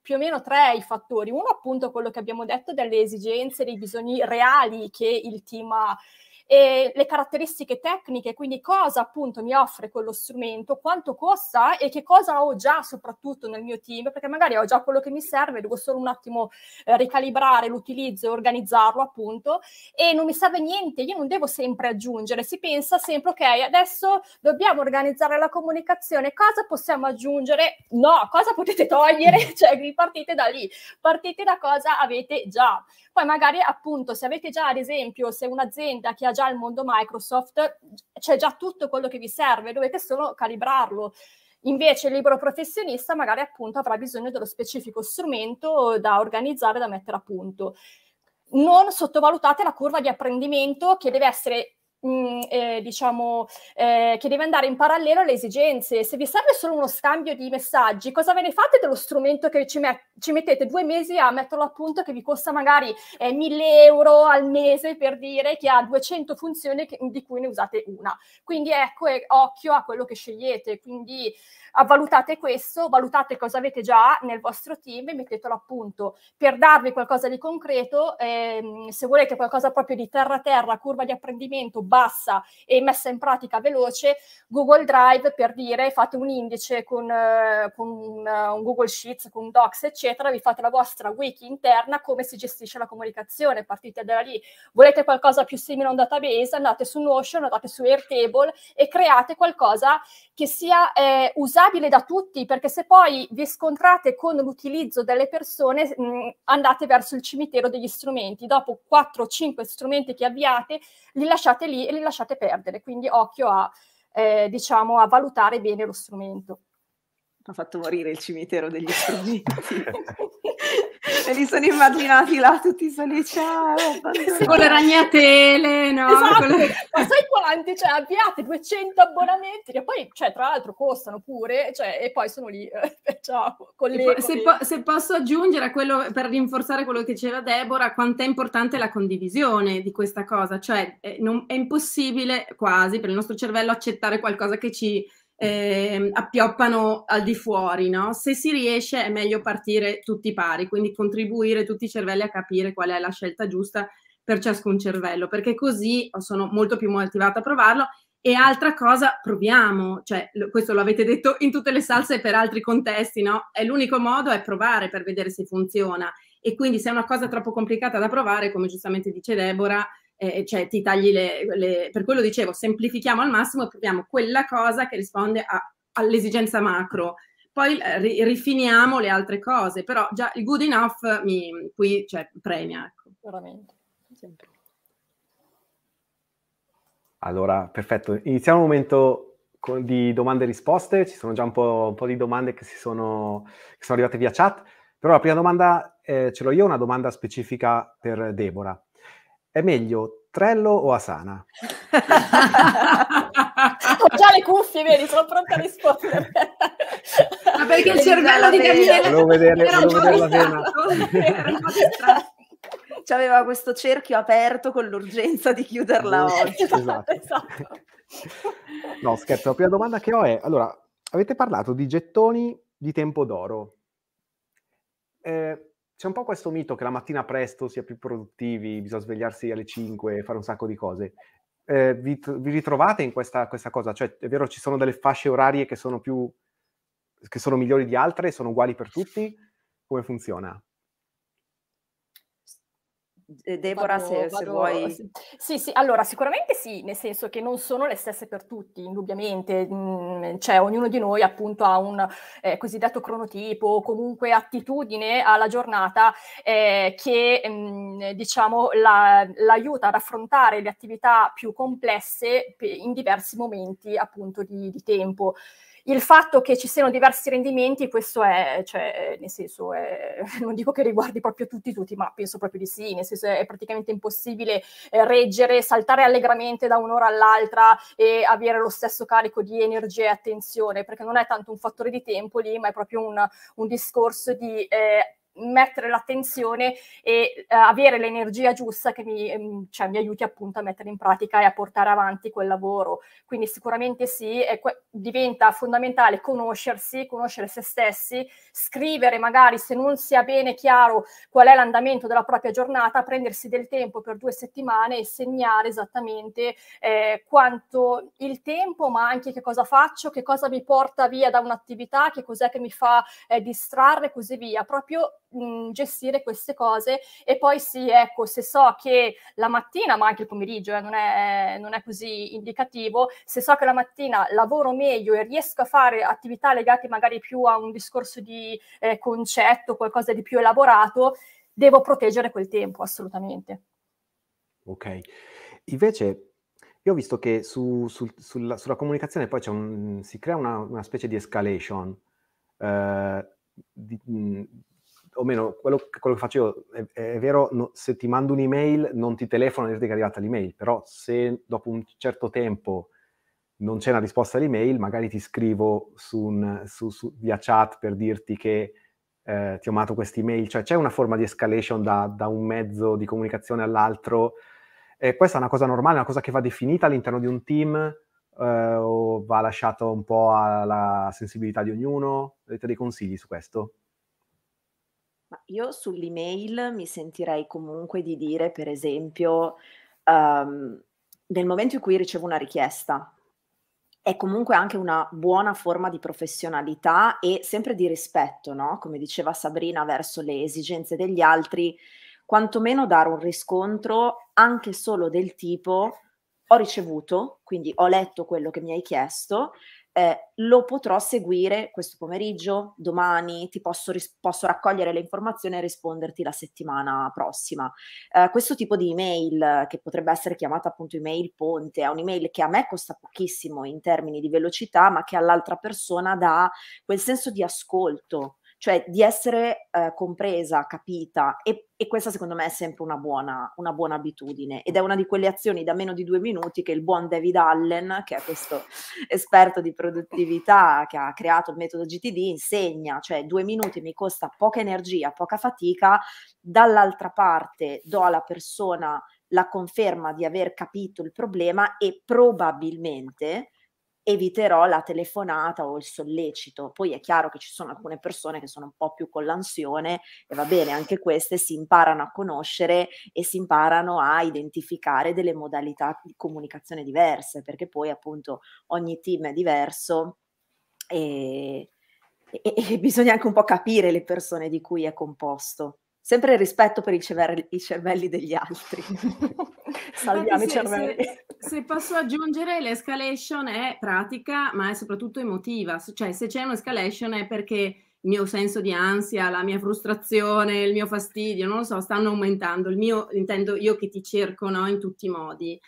più o meno tre i fattori. Uno appunto quello che abbiamo detto delle esigenze, dei bisogni reali che il team ha e le caratteristiche tecniche, quindi cosa appunto mi offre quello strumento, quanto costa e che cosa ho già soprattutto nel mio team, perché magari ho già quello che mi serve, devo solo un attimo eh, ricalibrare l'utilizzo e organizzarlo appunto e non mi serve niente, io non devo sempre aggiungere, si pensa sempre ok, adesso dobbiamo organizzare la comunicazione, cosa possiamo aggiungere? No, cosa potete togliere? Cioè ripartite da lì, partite da cosa avete già. Poi magari appunto se avete già ad esempio se un'azienda che ha già già il mondo Microsoft, c'è già tutto quello che vi serve, dovete solo calibrarlo. Invece il libero professionista magari appunto avrà bisogno dello specifico strumento da organizzare, da mettere a punto. Non sottovalutate la curva di apprendimento che deve essere Mh, mhmm, eh, diciamo eh, che deve andare in parallelo alle esigenze. Se vi serve solo uno scambio di messaggi, cosa ve ne fate dello strumento che ci, met- ci mettete due mesi a metterlo a punto che vi costa magari eh, 1000 euro al mese per dire che ha 200 funzioni che- di cui ne usate una. Quindi ecco, occhio a quello che scegliete. Quindi ah, valutate questo, valutate cosa avete già nel vostro team e mettetelo a punto. Per darvi qualcosa di concreto, ehm, se volete qualcosa proprio di terra-terra, curva di apprendimento, bassa e messa in pratica veloce, Google Drive per dire fate un indice con, eh, con un, eh, un, Google Sheets, con un Docs, eccetera, vi fate la vostra wiki interna, come si gestisce la comunicazione, partite da lì. Volete qualcosa più simile a un database, andate su Notion, andate su Airtable e create qualcosa che sia eh, usabile da tutti, perché se poi vi scontrate con l'utilizzo delle persone, mh, mm, andate verso il cimitero degli strumenti. Dopo 4-5 strumenti che avviate, li lasciate lì e li lasciate perdere, quindi occhio a, eh, diciamo, a valutare bene lo strumento ha fatto morire il cimitero degli strumenti. e li sono immaginati là tutti soli, ciao, con le ragnatele, no? Esatto. Le... ma sai quanti? Cioè, abbiate 200 abbonamenti che poi, cioè, tra l'altro costano pure, cioè, e poi sono lì, eh, ciao, con le... se, po- se, posso aggiungere a quello, per rinforzare quello che diceva Deborah, quanto è importante la condivisione di questa cosa, cioè, è, eh, non, è impossibile quasi per il nostro cervello accettare qualcosa che ci eh, appioppano al di fuori, no? Se si riesce è meglio partire tutti pari, quindi contribuire tutti i cervelli a capire qual è la scelta giusta per ciascun cervello, perché così oh, sono molto più motivata a provarlo. E altra cosa, proviamo, cioè questo lo avete detto in tutte le salse per altri contesti, no? È l'unico modo è provare per vedere se funziona. E quindi se è una cosa troppo complicata da provare, come giustamente dice Deborah, eh, cioè ti tagli le, le, Per quello dicevo, semplifichiamo al massimo e proviamo quella cosa che risponde a, all'esigenza macro. Poi eh, ri, rifiniamo le altre cose, però già il good enough mi, qui cioè, premia. Ecco. Veramente, sempre. Allora, perfetto. Iniziamo un momento di domande e risposte, ci sono già un po', un po di domande che, sono, che sono, arrivate via chat, però la prima domanda eh, ce l'ho io, una domanda specifica per Deborah è meglio Trello o Asana? Ho già le cuffie, vedi, sono pronta a rispondere. Ma perché il cervello di Daniele... Volevo vedere, era volevo vedere la vena. C'aveva questo cerchio aperto con l'urgenza di chiuderla oggi. Esatto. esatto. No, scherzo, la prima domanda che ho è, allora, avete parlato di gettoni di tempo d'oro. Eh, c'è un po' questo mito che la mattina presto sia più produttivi, bisogna svegliarsi alle 5 e fare un sacco di cose. Eh, vi, vi, ritrovate in questa, questa, cosa? Cioè, è vero, ci sono delle fasce orarie che sono, più, che sono migliori di altre, sono uguali per tutti? Come funziona? Deborah, vado, se, vado, se, vuoi. Sì, sì, allora sicuramente sì, nel senso che non sono le stesse per tutti, indubbiamente, mh, mhmm, cioè ognuno di noi appunto ha un eh, cosiddetto cronotipo o comunque attitudine alla giornata eh, che mh, mhmm, diciamo la, l'aiuta ad affrontare le attività più complesse in diversi momenti appunto di, di tempo il fatto che ci siano diversi rendimenti, questo è, cioè, nel senso, è, non dico che riguardi proprio tutti, tutti, ma penso proprio di sì, nel senso è praticamente impossibile eh, reggere, saltare allegramente da un'ora all'altra e avere lo stesso carico di energia e attenzione, perché non è tanto un fattore di tempo lì, ma è proprio un, un discorso di... Eh, mettere l'attenzione e eh, avere l'energia giusta che mi, mm, cioè, mi, aiuti appunto a mettere in pratica e a portare avanti quel lavoro. Quindi sicuramente sì, è, diventa fondamentale conoscersi, conoscere se stessi, scrivere magari se non sia bene chiaro qual è l'andamento della propria giornata, prendersi del tempo per due settimane e segnare esattamente eh, quanto il tempo, ma anche che cosa faccio, che cosa mi porta via da un'attività, che cos'è che mi fa eh, distrarre e così via. Proprio gestire queste cose e poi sì, ecco, se so che la mattina, ma anche il pomeriggio, eh, non, è, non è così indicativo, se so che la mattina lavoro meglio e riesco a fare attività legate magari più a un discorso di eh, concetto, qualcosa di più elaborato, devo proteggere quel tempo assolutamente. Ok, invece io ho visto che su, sul, sulla, sulla, comunicazione poi un, si crea una, una, specie di escalation eh, di, o meno, quello, quello che faccio io, è, è vero, no, se ti mando un'email non ti telefono e dirti che è arrivata l'email, però se dopo un certo tempo non c'è una risposta all'email, magari ti scrivo su un, su, su, via chat per dirti che eh, ti ho mandato questa email, cioè c'è una forma di escalation da, da un mezzo di comunicazione all'altro. E questa è una cosa normale, una cosa che va definita all'interno di un team, Uh, o va lasciata un po' alla sensibilità di ognuno? Avete dei consigli su questo? Ma io sull'email mi sentirei comunque di dire, per esempio, ehm, nel momento in cui ricevo una richiesta, è comunque anche una buona forma di professionalità e sempre di rispetto, no? Come diceva Sabrina, verso le esigenze degli altri, quantomeno dare un riscontro anche solo del tipo ho ricevuto, quindi ho letto quello che mi hai chiesto, eh, lo potrò seguire questo pomeriggio, domani, ti posso, ris- posso, raccogliere le informazioni e risponderti la settimana prossima. Eh, questo tipo di email, che potrebbe essere chiamata appunto email ponte, è un'email che a me costa pochissimo in termini di velocità, ma che all'altra persona dà quel senso di ascolto cioè di essere eh, compresa, capita e, e, questa secondo me è sempre una buona, una buona, abitudine ed è una di quelle azioni da meno di due minuti che il buon David Allen, che è questo esperto di produttività che ha creato il metodo GTD, insegna, cioè due minuti mi costa poca energia, poca fatica, dall'altra parte do alla persona la conferma di aver capito il problema e probabilmente eviterò la telefonata o il sollecito. Poi è chiaro che ci sono alcune persone che sono un po' più con l'ansione e va bene, anche queste si imparano a conoscere e si imparano a identificare delle modalità di comunicazione diverse, perché poi appunto ogni team è diverso e, e, e bisogna anche un po' capire le persone di cui è composto. Sempre il rispetto per i cervelli, i cervelli degli altri. Salviamo i cervelli. Se se posso aggiungere, l'escalation è pratica, ma è soprattutto emotiva. Cioè, se c'è un'escalation è perché il mio senso di ansia, la mia frustrazione, il mio fastidio, non lo so, stanno aumentando. Il mio, intendo io che ti cerco no, in tutti i modi.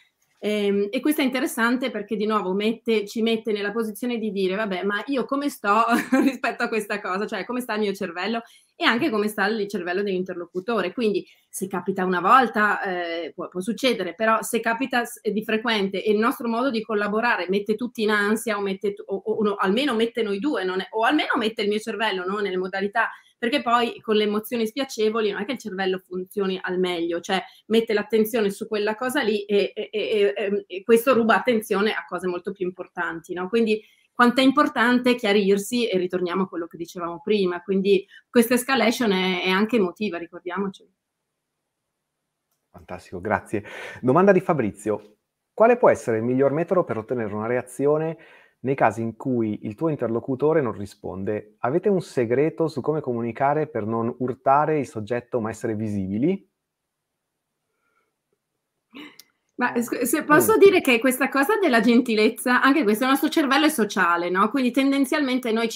E, ehm, e questo è interessante perché di nuovo mette, ci mette nella posizione di dire, vabbè, ma io come sto rispetto a questa cosa, cioè come sta il mio cervello e anche come sta il cervello dell'interlocutore. Quindi se capita una volta eh, può, può, succedere, però se capita eh, di frequente e il nostro modo di collaborare mette tutti in ansia o, mette, o, o no, almeno mette noi due, è, o almeno mette il mio cervello no, nelle modalità perché poi con le emozioni spiacevoli non è che il cervello funzioni al meglio, cioè mette l'attenzione su quella cosa lì e, e, e, ehm, e questo ruba attenzione a cose molto più importanti, no? Quindi quanto è importante chiarirsi e ritorniamo a quello che dicevamo prima, quindi questa escalation è, è anche emotiva, ricordiamoci. Fantastico, grazie. Domanda di Fabrizio. Quale può essere il miglior metodo per ottenere una reazione nei casi in cui il tuo interlocutore non risponde. Avete un segreto su come comunicare per non urtare il soggetto ma essere visibili? Ma eh. se posso mm. dire che questa cosa della gentilezza, anche questo, il nostro cervello è sociale, no? Quindi tendenzialmente noi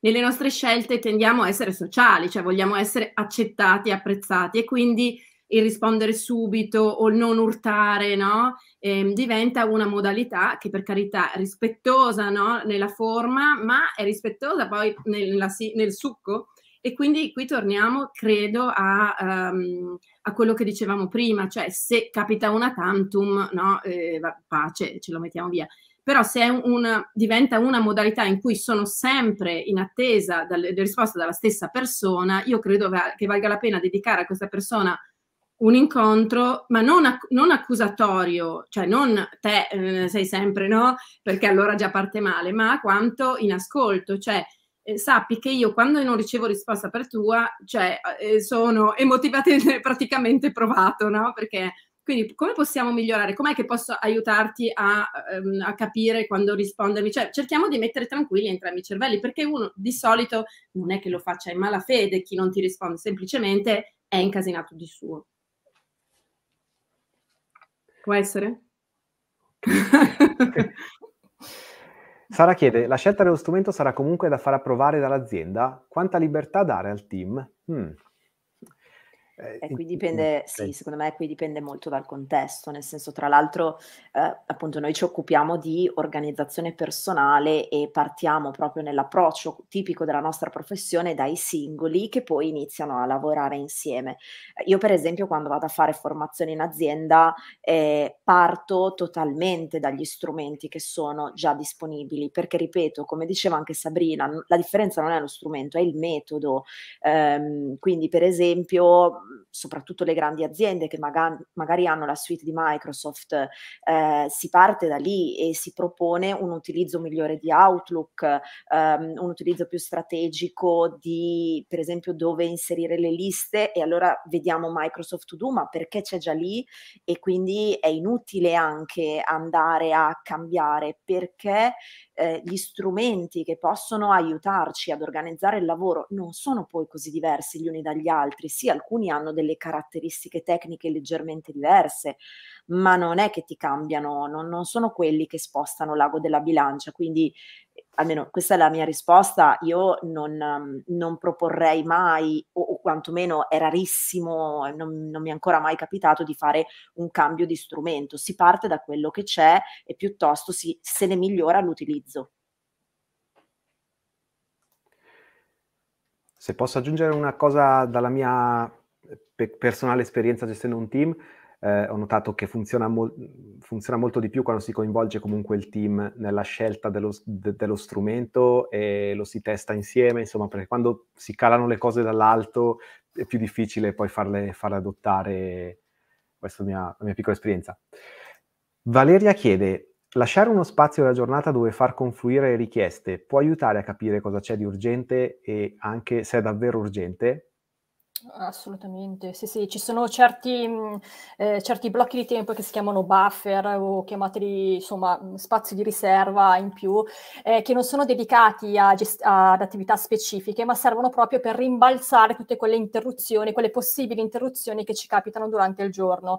nelle nostre scelte tendiamo a essere sociali, cioè vogliamo essere accettati, apprezzati e quindi il rispondere subito o non urtare, no? ehm, diventa una modalità che per carità è rispettosa no? nella forma, ma è rispettosa poi nel, nel succo. E quindi qui torniamo, credo, a, um, a, quello che dicevamo prima, cioè se capita una tantum, no, eh, pace, ce lo mettiamo via. Però se un, un, diventa una modalità in cui sono sempre in attesa delle risposte dalla stessa persona, io credo va, che valga la pena dedicare a questa persona un incontro, ma non, ac- non accusatorio, cioè non te eh, sei sempre no, perché allora già parte male, ma quanto in ascolto, cioè eh, sappi che io quando non ricevo risposta per tua, cioè eh, eh sono emotivamente praticamente provato, no? Perché quindi come possiamo migliorare? Com'è che posso aiutarti a, ehm, a, capire quando rispondermi? Cioè, cerchiamo di mettere tranquilli entrambi i cervelli, perché uno di solito non è che lo faccia in malafede, chi non ti risponde semplicemente è incasinato di suo. Può essere? Sara chiede, la scelta dello strumento sarà comunque da far approvare dall'azienda? Quanta libertà dare al team? Hmm. Eh, e qui dipende, sì, secondo me qui dipende molto dal contesto, nel senso tra l'altro eh, appunto noi ci occupiamo di organizzazione personale e partiamo proprio nell'approccio tipico della nostra professione dai singoli che poi iniziano a lavorare insieme. Eh, io per esempio quando vado a fare formazione in azienda eh, parto totalmente dagli strumenti che sono già disponibili perché ripeto, come diceva anche Sabrina, la differenza non è lo strumento, è il metodo. Ehm, quindi per esempio soprattutto le grandi aziende che maga- magari hanno la suite di Microsoft, eh, si parte da lì e si propone un utilizzo migliore di Outlook, ehm, un utilizzo più strategico di per esempio dove inserire le liste e allora vediamo Microsoft To Do, ma perché c'è già lì e quindi è inutile anche andare a cambiare perché eh, gli strumenti che possono aiutarci ad organizzare il lavoro non sono poi così diversi gli uni dagli altri. Sì, alcuni hanno delle caratteristiche tecniche leggermente diverse, ma non è che ti cambiano, non, non sono quelli che spostano l'ago della bilancia. Quindi eh, almeno questa è la mia risposta, io non, ehm, non proporrei mai, o, o, quantomeno è rarissimo, non, non, mi è ancora mai capitato di fare un cambio di strumento, si parte da quello che c'è e piuttosto si, se ne migliora l'utilizzo. Se posso aggiungere una cosa dalla mia eh, personale esperienza gestendo un team, eh, ho notato che funziona, mo- funziona, molto di più quando si coinvolge comunque il team nella scelta dello, de- dello, strumento e lo si testa insieme, insomma, perché quando si calano le cose dall'alto è più difficile poi farle, farle adottare. Questa è mia, la mia piccola esperienza. Valeria chiede, lasciare uno spazio della giornata dove far confluire le richieste può aiutare a capire cosa c'è di urgente e anche se è davvero urgente? Assolutamente, sì, sì, ci sono certi, eh, certi, blocchi di tempo che si chiamano buffer o chiamateli insomma spazi di riserva in più, eh, che non sono dedicati gest- ad attività specifiche, ma servono proprio per rimbalzare tutte quelle interruzioni, quelle possibili interruzioni che ci capitano durante il giorno.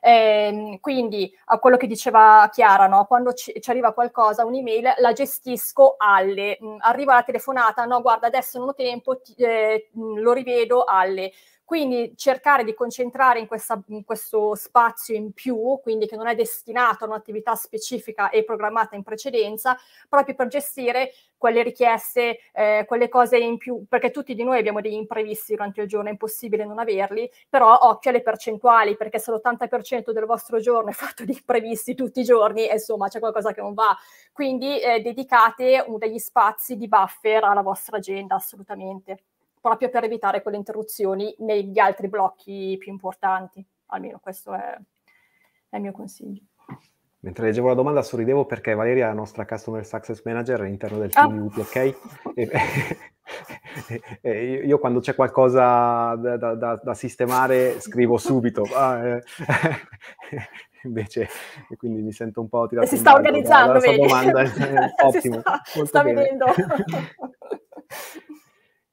Eh, quindi a quello che diceva Chiara, no? quando ci, ci, arriva qualcosa, un'email, la gestisco alle, mh, arriva la telefonata, no guarda adesso non ho tempo, ti, eh, mh, lo rivedo alle. Quindi cercare di concentrare in, questa, in questo spazio in più, quindi che non è destinato a un'attività specifica e programmata in precedenza, proprio per gestire quelle richieste, eh, quelle cose in più, perché tutti di noi abbiamo degli imprevisti durante il giorno, è impossibile non averli, però occhio alle percentuali, perché se l'80% del vostro giorno è fatto di imprevisti tutti i giorni, insomma c'è qualcosa che non va. Quindi eh, dedicate degli spazi di buffer alla vostra agenda, assolutamente proprio per evitare quelle interruzioni negli altri blocchi più importanti. Almeno questo è, è il mio consiglio. Mentre leggevo la domanda sorridevo perché Valeria è la nostra Customer Success Manager all'interno del team ah. ok? E, e, io quando c'è qualcosa da, da, da sistemare scrivo subito. Ah, eh. Invece, quindi mi sento un po' tirato Si sta organizzando, vedi? Domanda, ottimo. Sta, sta venendo.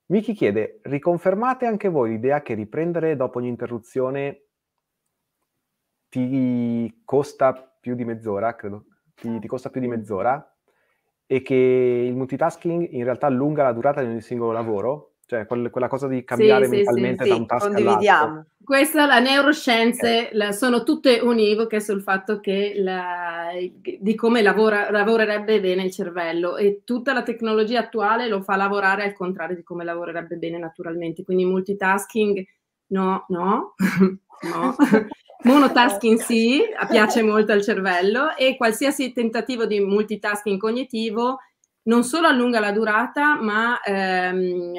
Miki chiede, riconfermate anche voi l'idea che riprendere dopo un'interruzione ti costa più di mezz'ora, credo, ti, ti costa più di mezz'ora e che il multitasking in realtà allunga la durata di ogni singolo lavoro? Cioè, quel, quella cosa di cambiare sì, mentalmente sì, sì, da un tasto all'altro. Questa, la neuroscienze, la, sono tutte univoche sul fatto che la, di come lavora, lavorerebbe bene il cervello e tutta la tecnologia attuale lo fa lavorare al contrario di come lavorerebbe bene naturalmente. Quindi multitasking no, no, no. Monotasking sì, piace molto al cervello e qualsiasi tentativo di multitasking cognitivo non solo allunga la durata, ma ehm,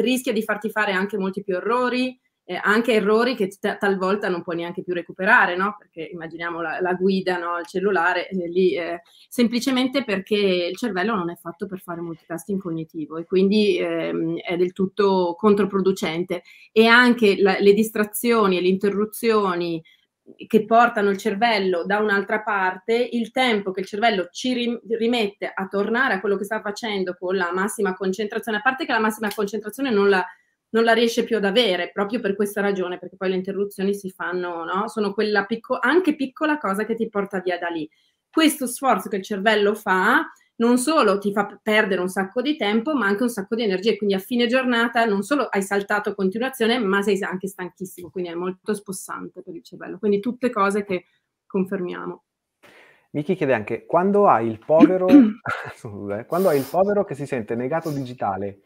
rischia di farti fare anche molti più errori, eh, anche errori che t- talvolta non puoi neanche più recuperare, no? Perché immaginiamo la, la guida, no? Il cellulare, eh, lì, eh, semplicemente perché il cervello non è fatto per fare multitasking cognitivo e quindi ehm, è del tutto controproducente. E anche la, le distrazioni e le interruzioni che portano il cervello da un'altra parte, il tempo che il cervello ci rimette a tornare a quello che sta facendo con la massima concentrazione, a parte che la massima concentrazione non la, non la riesce più ad avere, proprio per questa ragione, perché poi le interruzioni si fanno, no? sono quella picco- anche piccola cosa che ti porta via da lì. Questo sforzo che il cervello fa non solo ti fa perdere un sacco di tempo, ma anche un sacco di energie. Quindi a fine giornata non solo hai saltato a continuazione, ma sei anche stanchissimo, quindi è molto spossante per il cervello. Quindi tutte cose che confermiamo. Miki chiede anche quando hai il povero, eh, quando hai il povero che si sente negato digitale,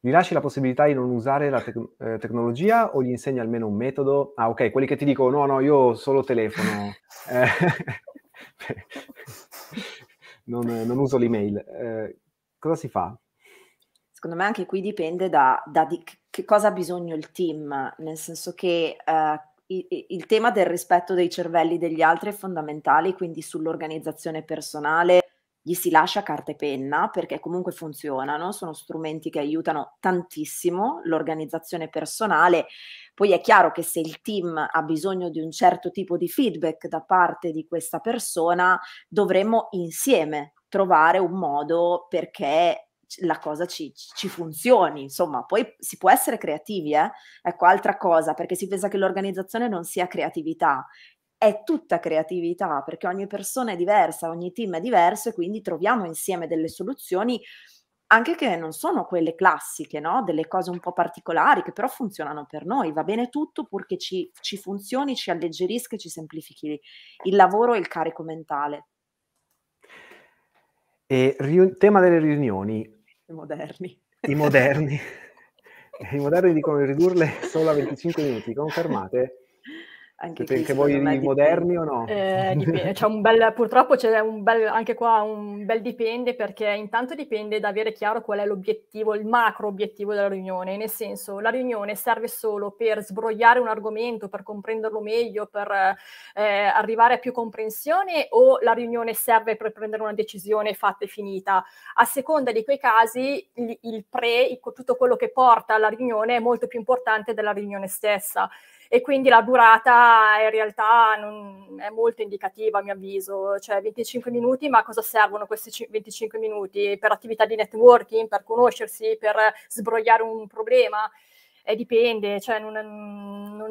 gli lasci la possibilità di non usare la tec- eh, tecnologia o gli insegni almeno un metodo? Ah, ok, quelli che ti dicono no, no, io solo telefono. Eh, non, non uso l'email. Eh, cosa si fa? Secondo me anche qui dipende da, da di che cosa ha bisogno il team, nel senso che eh, il tema del rispetto dei cervelli degli altri è fondamentale, quindi sull'organizzazione personale, gli si lascia carta e penna perché comunque funzionano, sono strumenti che aiutano tantissimo l'organizzazione personale. Poi è chiaro che se il team ha bisogno di un certo tipo di feedback da parte di questa persona, dovremmo insieme trovare un modo perché la cosa ci, ci, funzioni, insomma, poi si può essere creativi, eh? ecco, altra cosa, perché si pensa che l'organizzazione non sia creatività, è tutta creatività, perché ogni persona è diversa, ogni team è diverso e quindi troviamo insieme delle soluzioni anche che non sono quelle classiche, no? delle cose un po' particolari che però funzionano per noi, va bene tutto purché ci, ci funzioni, ci alleggerisca e ci semplifichi il lavoro e il carico mentale. E riun- tema delle riunioni. I moderni. I moderni. I moderni dicono di ridurle solo a 25 minuti, confermate? Anche qui, anche voi me, moderni o no? Eh, dipende. C'è bel, purtroppo c'è un bel, anche qua un bel dipende perché intanto dipende da avere chiaro qual è l'obiettivo, il macro obiettivo della riunione, nel senso la riunione serve solo per sbrogliare un argomento, per comprenderlo meglio, per eh, arrivare a più comprensione o la riunione serve per prendere una decisione fatta e finita. A seconda di quei casi il, il pre, il, tutto quello che porta alla riunione è molto più importante della riunione stessa e quindi la durata in realtà non è molto indicativa a mio avviso, cioè 25 minuti, ma cosa servono questi 25 minuti? Per attività di networking, per conoscersi, per sbrogliare un problema? eh, dipende, cioè non, non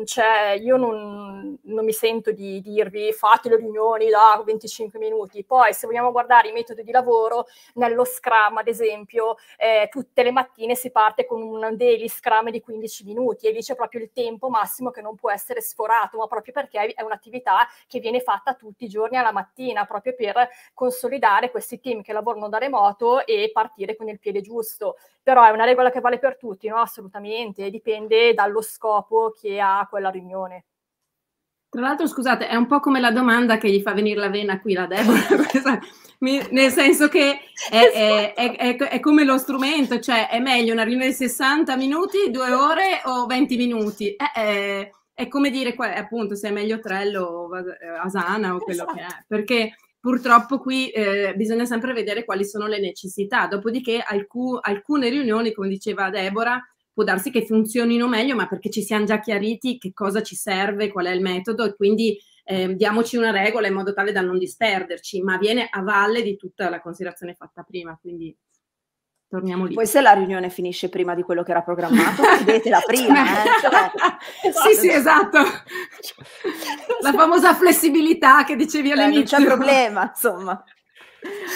io non, non, mi sento di dirvi fate le riunioni da 25 minuti, poi se vogliamo guardare i metodi di lavoro, nello Scrum ad esempio, eh, tutte le mattine si parte con un daily Scrum di 15 minuti e lì c'è proprio il tempo massimo che non può essere sforato, ma proprio perché è un'attività che viene fatta tutti i giorni alla mattina, proprio per consolidare questi team che lavorano da remoto e partire con il piede giusto, però è una regola che vale per tutti, no? assolutamente, è dipende dallo scopo che ha quella riunione. Tra l'altro, scusate, è un po' come la domanda che gli fa venire la vena qui la Deborah, nel senso che è, è, è, è, come lo strumento, cioè è meglio una riunione di 60 minuti, 2 ore o 20 minuti? Eh, eh, è, come dire, appunto, se è meglio Trello o eh, Asana o quello esatto. che è, esatto. perché purtroppo qui eh, bisogna sempre vedere quali sono le necessità, dopodiché alcu- alcune riunioni, come diceva Deborah, può darsi che funzionino meglio, ma perché ci siamo già chiariti che cosa ci serve, qual è il metodo e quindi eh, diamoci una regola in modo tale da non disperderci, ma viene a valle di tutta la considerazione fatta prima, quindi torniamo lì. Poi se la riunione finisce prima di quello che era programmato, chiudetela prima. Eh? Cioè, cioè, esatto. sì, sì, esatto. La famosa flessibilità che dicevi cioè, all'inizio. Eh, non c'è problema, insomma.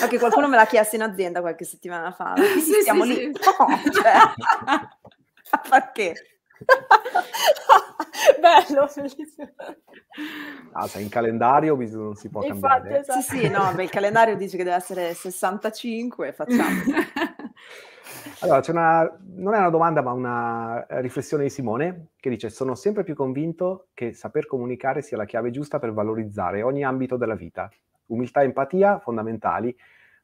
Ok, qualcuno me l'ha chiesto in azienda qualche settimana fa. Sì, siamo sì, lì. Sì. No, cioè. Perché? Bello, bellissimo. Ah, se in calendario non si può Infatti, cambiare. Esatto. Sì, sì, no, beh, il calendario dice che deve essere 65, facciamo. allora, c'è una, non è una domanda, ma una riflessione di Simone che dice: Sono sempre più convinto che saper comunicare sia la chiave giusta per valorizzare ogni ambito della vita. Umiltà e empatia fondamentali,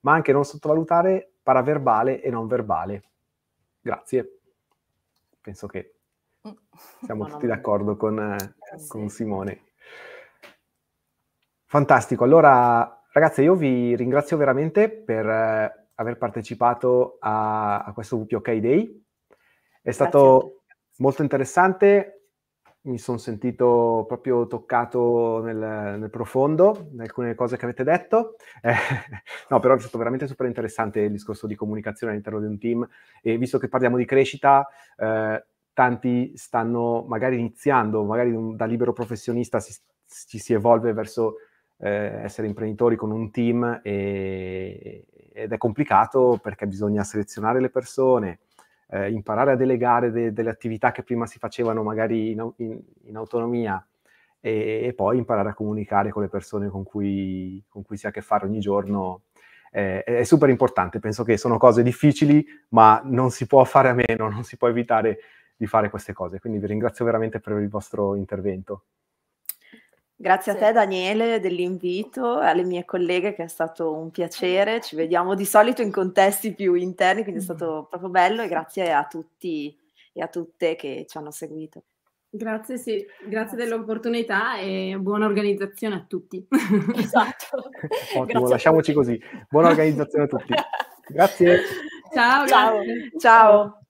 ma anche non sottovalutare paraverbale e non verbale. Grazie penso che mm. siamo tutti d'accordo Con, eh, eh, con, Simone. Fantastico, allora ragazzi io vi ringrazio veramente per eh, aver partecipato a, a questo WPOK Day, è stato molto interessante, mi sono sentito proprio toccato nel, nel, profondo in alcune cose che avete detto. Eh, no, però è stato veramente super interessante il discorso di comunicazione all'interno di un team e visto che parliamo di crescita, eh, tanti stanno magari iniziando, magari da libero professionista si, ci si evolve verso eh, essere imprenditori con un team e, ed è complicato perché bisogna selezionare le persone, eh, imparare a delegare de- delle attività che prima si facevano magari in, in, in autonomia e, e, poi imparare a comunicare con le persone con cui, con cui si ha a che fare ogni giorno eh, è super importante. Penso che sono cose difficili, ma non si può fare a meno, non si può evitare di fare queste cose. Quindi vi ringrazio veramente per il vostro intervento. Grazie sì. a te Daniele dell'invito, alle mie colleghe che è stato un piacere, ci vediamo di solito in contesti più interni, quindi è stato proprio bello e grazie a tutti e a tutte che ci hanno seguito. Grazie, sì, grazie, grazie. dell'opportunità e buona organizzazione a tutti. Esatto. Ottimo, lasciamoci così. Buona organizzazione a tutti. Grazie. Ciao. Ciao. Ciao.